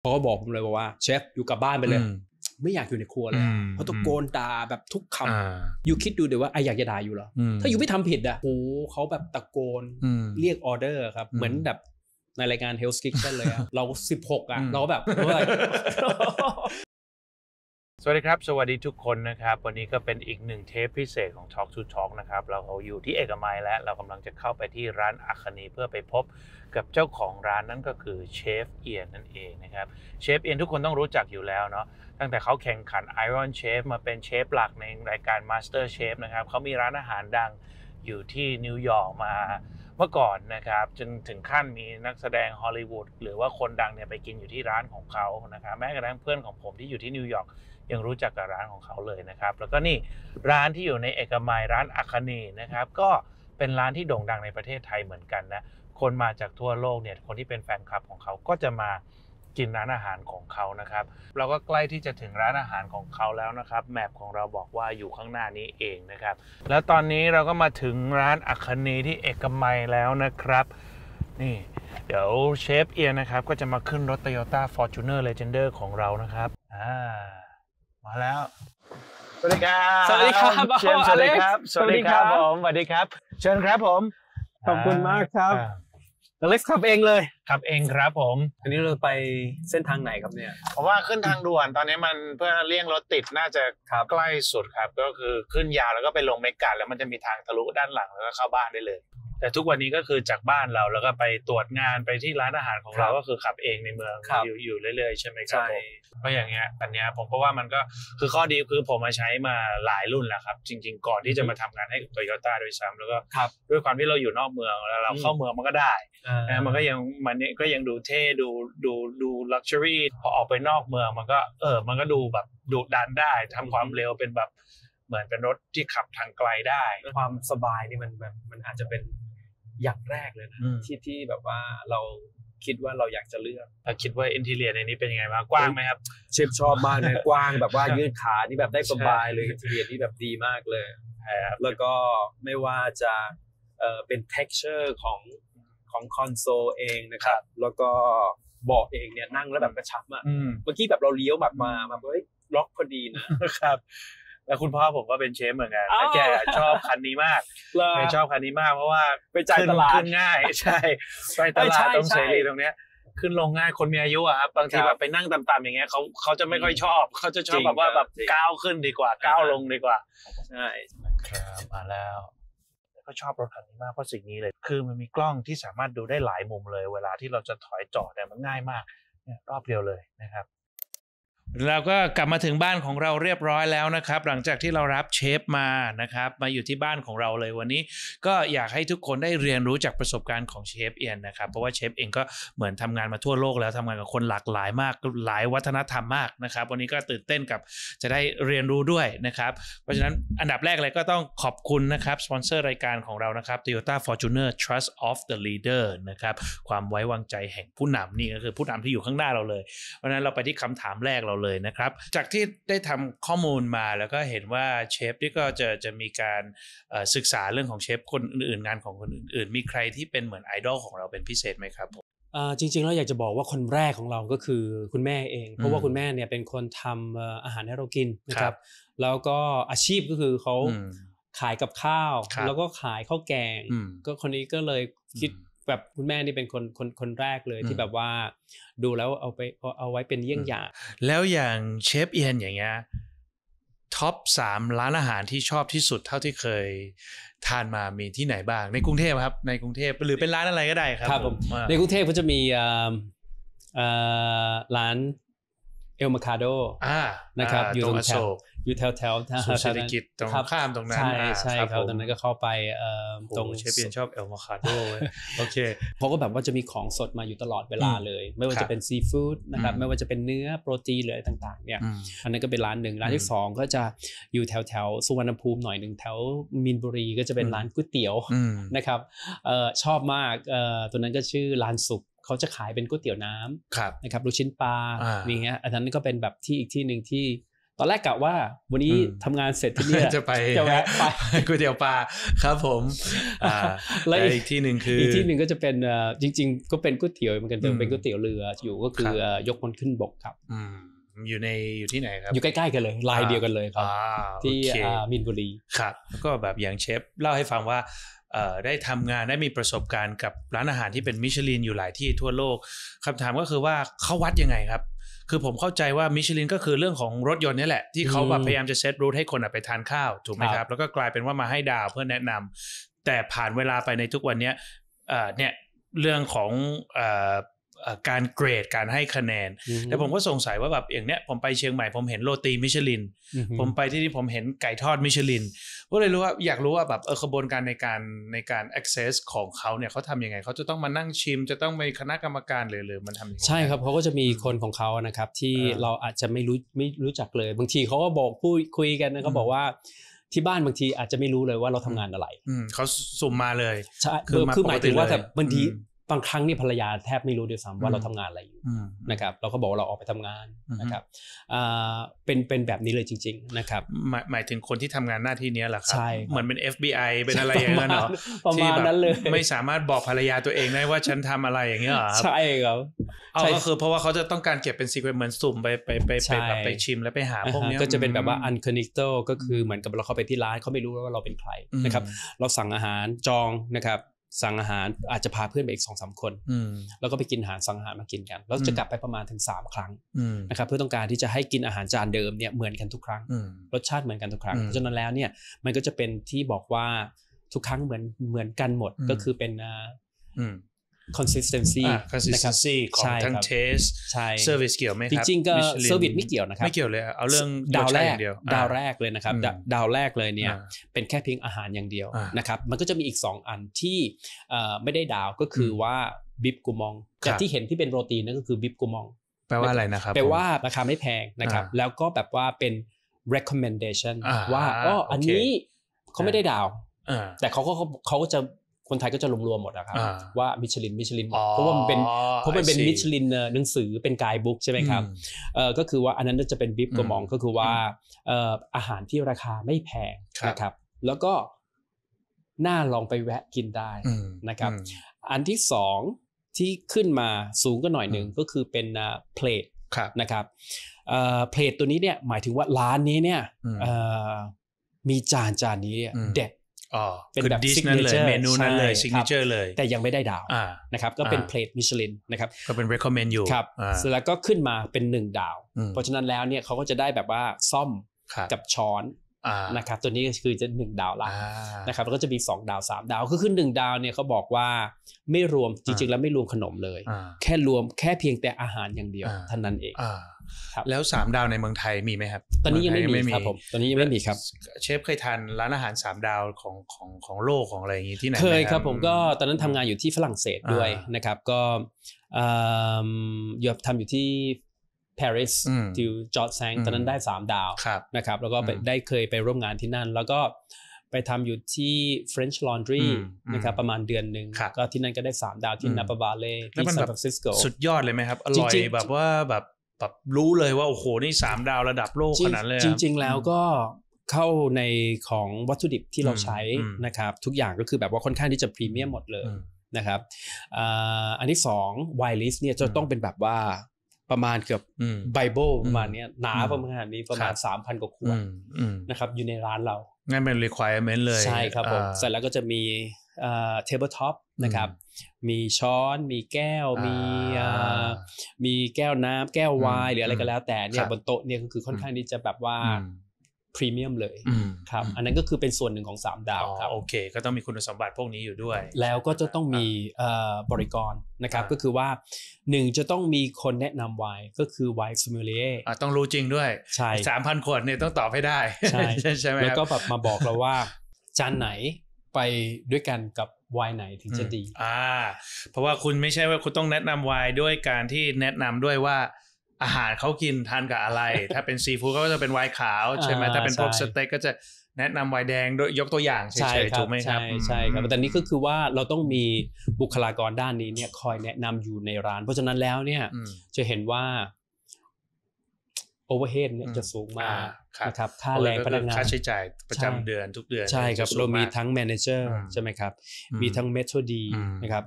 เขาก็บอกผมเลยบอกว่า เชฟอยู่กับบ้านไปเลย ไม่อยากอยู่ในครัวเลย เพราะตะโกนด่าแบบทุกคำอยู่คิดดูเดี๋ยวว่าไออยากจะด่าอยู่เหรอ ถ้าอยู่ไม่ทำผิดอ่ะโอ้เขาแบบตะโกนเรียกออเดอร์ครับเหมือนแบบในรายการเฮลส์คิ t เช่นเลยเราสิบหกอ่ะ เราแบบสวัสดีครับ สวัสดีทุกคนนะครับวันนี้ก็เป็นอีกหนึ่งเทปพิเศษของ Talk to Talk นะครับเราอยู่ที่เอกมัยและเรากำลังจะเข้าไปที่ร้านอาคานีเพื่อไปพบกับเจ้าของร้านนั่นก็คือเชฟเอียนนั่นเองนะครับเชฟเอียนทุกคนต้องรู้จักอยู่แล้วเนาะตั้งแต่เขาแข่งขัน Iron Chef มาเป็นเชฟหลักในรายการ Master Chef นะครับเขามีร้านอาหารดังอยู่ที่นิวยอร์กมาเมื่อก่อนนะครับจนถึงขั้นมีนักแสดงฮอลลีวูดหรือว่าคนดังเนี่ยไปกินอยู่ที่ร้านของเขานะครับแม้กระทั่งเพื่อนของผมที่อยู่ที่นิวยอร์กยังรู้จักกับร้านของเขาเลยนะครับ แล้วก็นี่ร้านที่อยู่ในเอกมัยร้านอาคาเนนะครับก็เป็นร้านที่โด่งดังในประเทศไทยเหมือนกันนะคนมาจากทั่วโลกเนี่ยคนที่เป็นแฟนคลับของเขาก็จะมา กินร้านอาหารของเขานะครับเราก็ใกล้ที่จะถึงร้านอาหารของเขาแล้วนะครับแมพของเราบอกว่าอยู่ข้างหน้านี้เองนะครับ แล้วตอนนี้เราก็มาถึงร้านอัคเนที่เอกมัยแล้วนะครับนี่เดี๋ยวเชฟเอียนะครับก็จะมาขึ้นรถ t o y o ์ a Fortuner Legender ของเรานะครับอ่ามาแล้ว สวัสดีครับสวัสดีครับเชมสวัสดีครับ สวัสดีครับผม สวัสดีครับ เชิญครับผม ขอบคุณมากครับ เล็กขับเองเลย ขับเองครับผม อันนี้เราไปเส้นทางไหนครับเนี่ย เพราะว่าขึ้นทางด่วนตอนนี้มันเพื่อเลี่ยงรถติดน่าจะใกล้สุดครับ ก็คือขึ้นยาวแล้วก็ไปลงเมกาแล้วมันจะมีทางทะลุด้านหลังแล้วก็เข้าบ้านได้เลยแต่ทุกวันนี้ก็คือจากบ้านเราแล้วก็ไปตรวจงานไปที่ร้านอาหารของเราก็คือขับเองในเมืองอยู่อยู่เรื่อยๆใช่ไหมครับผมเพราะอย่างเงี้ยอันเนี้ยผมก็ว่ามันก็คือข้อดีคือผมมาใช้มาหลายรุ่นแล้วครับ จริง ๆก่อนที่จะมาทำงานให้กับโตโยต้าโดยซ้ำแล้วก็ด้วยความที่เราอยู่นอกเมืองแล้วเราเข้าเมืองมันก็ได้มันก็ยังมันก็ยังดูเท่ดูดูดูลักชัวรี่พอออกไปนอกเมืองมันก็เออมันก็ดูแบบดูดันได้ ทำความเร็วเป็นแบบเหมือนเป็นรถที่ขับทางไกลได้ ความสบายนี่มันแบบมันอาจจะเป็นอย่างแรกเลยนะที่ที่แบบว่าเราคิดว่าเราอยากจะเลือกคิดว่าอินทีเรียในนี้เป็นยังไงบ้างกว้างไหมครับเชฟชอบมากเลยกว้างแบบว่ายืดขานี่แบบได้สบายเลยอินทีเรียนี่แบบดีมากเลยแล้วก็ไม่ว่าจะเป็น texture ของของคอนโซลเองนะครับ แล้วก็บอกเองเนี่ยนั่งแล้วแบบกระชับอ่ะเมื่อกี้แบบเราเลี้ยวแบบมามาเฮ้ยล็อกพอดีนะครับแล้วคุณพ่อผมก็เป็นเชฟเหมือนกันแแกชอบคันนี้มากแกชอบคันนี้มาก เพราะว่าไปจ่ายตลาดขึ้นง่าย ใช่ไปตลาดตรงเสรีตรงเนี้ย ขึ้นลงง่ายคนมีอายุอะครับ บางทีแบบไปนั่งต่ำๆอย่างเงี้ยเขาเขาจะไม่ค่อยชอบเขาจะชอบแบบว่าแบบก้าวขึ้นดีกว่าก้าวลงดีกว่าใช่ครับมาแล้วก็ชอบรถคันนี้มากเพราะสิ่งนี้เลยคือมันมีกล้องที่สามารถดูได้หลายมุมเลย เวลาที่เราจะถอยจอดเนี่ยมันง่ายมากรอบเดียวเลยนะครับเราก็กลับมาถึงบ้านของเราเรียบร้อยแล้วนะครับ หลังจากที่เรารับเชฟมานะครับมาอยู่ที่บ้านของเราเลย วันนี้ก็อยากให้ทุกคนได้เรียนรู้จากประสบการณ์ของเชฟเอียนนะครับเพราะว่าเชฟเองก็เหมือนทำงานมาทั่วโลกแล้วทำงานกับคนหลากหลายมากหลายวัฒนธรรมมากนะครับวันนี้ก็ตื่นเต้นกับจะได้เรียนรู้ด้วยนะครับ เพราะฉะนั้นอันดับแรกเลยก็ต้องขอบคุณนะครับสปอนเซอร์รายการของเรานะครับ Toyota Fortuner Trust of the Leader นะครับความไว้วางใจแห่งผู้นำนี่ก็คือผู้นำที่อยู่ข้างหน้าเราเลยเพราะฉะนั้นเราไปที่คำถามแรกเราเลยนะครับ จากที่ได้ทำข้อมูลมาแล้วก็เห็นว่าเชฟที่ก็จะจะมีการศึกษาเรื่องของเชฟคนอื่นๆงานของคนอื่น ๆ มีใครที่เป็นเหมือนไอดอลของเราเป็นพิเศษไหมครับผมจริงๆเราอยากจะบอกว่าคนแรกของเราก็คือคุณแม่เองเพราะว่าคุณแม่เนี่ยเป็นคนทำอาหารให้เรากินนะครับแล้วก็อาชีพก็คือเขาขายกับข้าวแล้วก็ขายข้าวแกงก็คนนี้ก็เลยคิดแบบคุณแม่นี่เป็นคนคนคนแรกเลยที่แบบว่าดูแล้วเอาไปเอาไว้เป็นเยี่ยงอย่าง แล้วอย่างเชฟเอียนอย่างเงี้ยท็อปสามร้านอาหารที่ชอบที่สุดเท่าที่เคยทานมามีที่ไหนบ้าง ในกรุงเทพครับ ในกรุงเทพหรือเป็นร้านอะไรก็ได้ครับรบในกรุงเทพก็จะมีร้านเอลมาคาโดนะครับ อยู่ตรงแถวอยู่แถวแถวเศรษฐกิจตรงข้ามตรงนั้นใช่ใช่ครับ ตรงนั้นก็เข้าไปตรงเชฟเบียนชอบเอลมาคาโดโอเคเขาก็แบบว่าจะมีของสดมาอยู่ตลอดเวลาเลย ไม่ว่าจะเป็นซีฟู้ดนะครับ ไม่ว่าจะเป็นเนื้อโปรตีนหรืออะไรต่างๆ เนี่ย อันนั้นก็เป็นร้านหนึ่ง ร้านที่ 2 ก็จะอยู่แถวแถวสุวรรณภูมิหน่อยหนึ่งแถวมินบุรีก็จะเป็นร้านก๋วยเตี๋ยวนะครับชอบมากตัวนั้นก็ชื่อร้านสุกเขาจะขายเป็นก๋วยเตี๋ยวน้ำนะครับลูกชิ้นปลาอย่างเงี้ย อันนั้นก็เป็นแบบที่อีกที่หนึ่งที่ ตอนแรกกะว่า วันนี้ทำงานเสร็จที่นี่จะไปจะแวะไปก๋วยเตี๋ยวปลาครับผมแล้วอีกที่หนึ่งคืออีกที่หนึ่งก็จะเป็นจริง ๆ ก็เป็นก๋วยเตี๋ยวเหมือนกันแต่เป็นก๋วยเตี๋ยวเรือ อยู่ก็คือยกคนขึ้นบกครับอยู่ในอยู่ที่ไหนครับอยู่ใกล้ๆกันเลย ลายเดียวกันเลยครับที่มินบุรีครับก็แบบอย่างเชฟเล่าให้ฟังว่าได้ทำงานได้มีประสบการณ์กับร้านอาหารที่เป็นมิชลินอยู่หลายที่ทั่วโลกคำถามก็คือว่าเขาวัดยังไงครับ คือผมเข้าใจว่ามิชลินก็คือเรื่องของรถยนต์นี่แหละที่เขาแบบพยายามจะเซตรูทให้คนไปทานข้าวถูกไหมครับแล้วก็กลายเป็นว่ามาให้ดาวเพื่อแนะนำแต่ผ่านเวลาไปในทุกวันนี้เนี่ยเรื่องของการเกรดการให้คะแนนแล้วผมก็สงสัยว่าแบบอย่างเนี้ยผมไปเชียงใหม่ ผมเห็นโรตีมิชลิน ผมไปที่นี่ผมเห็นไก่ทอดมิชลินก็เลยรู้ว่าอยากรู้ว่าแบบเออกระบวนการในการในการ access ของเขาเนี่ยเขาทำยังไง เขาจะต้องมานั่งชิม จะต้องมีคณะกรรมการหรือหรือมันทำยงไใช่ครับเขาก็จะมีคนของเขานะครับ ที่เราอาจจะไม่รู้ไม่รู้จักเลย บางทีเขาก็บอกพูดคุยกันนะเขาบอกว่าที่บ้านบางทีอาจจะไม่รู้เลยว่าเราทำงานอะไรเขาสุ่มมาเลยใช่คือหมายถึงว่าแต่บางทีบางครั้งนี่ภรรยาแทบไม่รู้ด้วยซ้ำว่าเราทำงานอะไรอยู่นะครับเราก็บอกว่าเราออกไปทำงานนะครับเป็นเป็นแบบนี้เลยจริงๆนะครับหมายถึงคนที่ทำงานหน้าที่นี้แหละครับใช่เหมือนเป็น FBI เป็นอะไรอย่างเงี้ยเนาะที่แบบนั้นเลยไม่สามารถบอกภรรยาตัวเองได้ว่าฉันทำอะไรอย่างเงี้ยหรอใช่ครับเอาก็คือเพราะว่าเขาจะต้องการเก็บเป็นซีเควนต์เหมือนสุ่มไปไปไปไปแบบไปชิม แล้วไปหาพวกนี้ก็จะเป็นแบบว่าอันคอนิคโตก็คือเหมือนกับเราเข้าไปที่ร้านเขาไม่รู้ว่าเราเป็นใครนะครับเราสั่งอาหารจองนะครับสั่งอาหารอาจจะพาเพื่อนไปอีกสองสามคนแล้วก็ไปกินอาหารสั่งอาหารมากินกันแล้วจะกลับไปประมาณถึงสามครั้งนะครับ เพื่อต้องการที่จะให้กินอาหารจานเดิมเนี่ยเหมือนกันทุกครั้ง รสชาติเหมือนกันทุกครั้งเพราะฉะนั้นแล้วเนี่ยมันก็จะเป็นที่บอกว่าทุกครั้งเหมือนเหมือนกันหมดก็คือเป็น consistency consistency ของทั้ง taste service เกี่ยวไหมครับ จริงๆก็ service ไม่เกี่ยวนะครับ ไม่เกี่ยวเลย เอาเรื่องดาวแรกดาวแรกเลยนะครับ ดาวแรกเลยเนี่ย เป็นแค่เพียงอาหารอย่างเดียวนะครับมันก็จะมีอีก 2 อันที่ ไม่ได้ดาวก็คือว่าบิบกูมองแต่ที่เห็นที่เป็นโรตีนั่นก็คือบิบกูมองแปลว่าอะไรนะครับแปลว่า ราคาไม่แพงนะครับแล้วก็แบบว่าเป็น recommendation ว่าอ๋ออันนี้เขาไม่ได้ดาวแต่เขาก็เขาก็จะคนไทยก็จะรวมรวมหมดนะครับว่ามิชลินมิชลินเพราะว่ามันเป็นเพราะมันเป็นมิชลินหนังสือเป็นไกด์บุ๊กใช่ไหมครับก็คือว่าอันนั้นจะเป็นบิ๊กกระมองก็คือว่าอาหารที่ราคาไม่แพงนะครับ แล้วก็น่าลองไปแวะกินได้นะครับ อันที่สองที่ขึ้นมาสูงก็หน่อยหนึ่งก็คือเป็นเพลทนะครับเพลทตัวนี้เนี่ย หมายถึงว่าร้านนี้เนี่ยมีจานจานนี้เด็ดอ๋อเป็นแบบซิกเนเจอร์เมนูนั้นเลยซิกเนเจอร์เลย แต่ยังไม่ได้ดาวนะครับ ก็เป็นเพลทมิชลินนะครับก็เป็นเรคคอมเมนต์อยู่ครับสแล้วก็ขึ้นมาเป็นหนึ่งดาว เพราะฉะนั้นแล้วเนี่ยเขาก็จะได้แบบว่าซ่อมกับช้อนนะครับตัวนี้คือจะ 1 ดาวละนะครับแล้วก็จะมี 2 ดาว 3 ดาว คือหนึ่งดาวเนี่ยเขาบอกว่าไม่รวมจริงๆแล้วไม่รวมขนมเลย แค่รวมแค่เพียงแต่อาหารอย่างเดียวเท่านั้นเองแล้ว 3 ดาวในเมืองไทยมีไหมครับ ตอนนี้ยังไม่มีครับผม ตอนนี้ยังไม่มีครับ เชฟเคยทานร้านอาหาร 3 ดาวของของของโลกของอะไรอย่างนี้ที่ไหนเคยครับ ผมก็ตอนนั้นทำงานอยู่ที่ฝรั่งเศสด้วยนะครับ ก็อยู่ทำอยู่ที่ปารีสที่จอร์ดแซงตอนนั้นได้ 3 ดาวนะครับ แล้วก็ได้เคยไปร่วมงานที่นั่น แล้วก็ไปทำอยู่ที่ French Laundry นะครับประมาณเดือนหนึ่งก็ที่นั่นก็ได้ 3 ดาวที่นาปาบาเล่ที่ซานฟรานซิสโกสุดยอดเลยไหมครับอร่อยแบบว่าแบบบบรู้เลยว่า โอ้โห นี่สามดาวระดับโลกขนาดเลย จริง ๆ แล้วก็เข้าในของวัตถุดิบที่เราใช้นะครับ ทุกอย่างก็คือแบบว่าค่อนข้างที่จะพรีเมียมหมดเลยนะครับอันที่สองไวลิสเนี่ยจะต้องเป็นแบบว่า ประมาณเกือบไบเบิลประมาณนี้หนาประมาณนี้ประมาณสามพันกว่าขวดนะครับ อยู่ในร้านเรางั้นเป็น requirement เลยใช่ครับผมเสร็จแล้วก็จะมีเทเบิลท็อปนะครับมีช้อน มีแก้วมีมีแก้วน้ำแก้วไวน์หรืออะไรก็แล้วแต่เนี่ยบนโต๊ะเนี่ยก็คือค่อนข้างที่จะแบบว่าพรีเมียมเลยครับอันนั้นก็คือเป็นส่วนหนึ่งของ 3 ดาวครับโอเคก็ต้องมีคุณสมบัติพวกนี้อยู่ด้วย แล้วก็จะต้องมีบริกรนะครับ ก็คือว่า 1 จะต้องมีคนแนะนำไวน์ก็คือไวน์ซูมูเลียต้องรู้จริงด้วยใช่สามพันคนเนี่ยต้องตอบให้ได้ใช่ใช่ไหมแล้วก็แบบมาบอกเราว่าจานไหนไปด้วยกันกับวายไหนถึงจะดี อ่า เพราะว่าคุณไม่ใช่ว่าคุณต้องแนะนำวายด้วยการที่แนะนำด้วยว่าอาหารเขากินทานกับอะไร ถ้าเป็นซีฟู้ดก็จะเป็นไวน์ขาวใช่ไหมถ้าเป็นพวกสเต็กก็จะแนะนำไวน์แดงโดยยกตัวอย่างเฉยๆถูกไหมครับใช่ใช่ครับ แต่นี้ก็คือว่าเราต้องมีบุคลากรด้านนี้เนี่ย คอยแนะนำอยู่ในร้าน เพราะฉะนั้นแล้วเนี่ย จะเห็นว่าโอเวอร์เฮดเนี่ยจะสูงมากนะครับค่าแรงพนักงานค่าใช้จ่ายประจำเดือนทุกเดือนใช่ครับเรามีทั้งแมเนเจอร์ใช่ไหมครับ มีทั้งเมธอดีนะครับ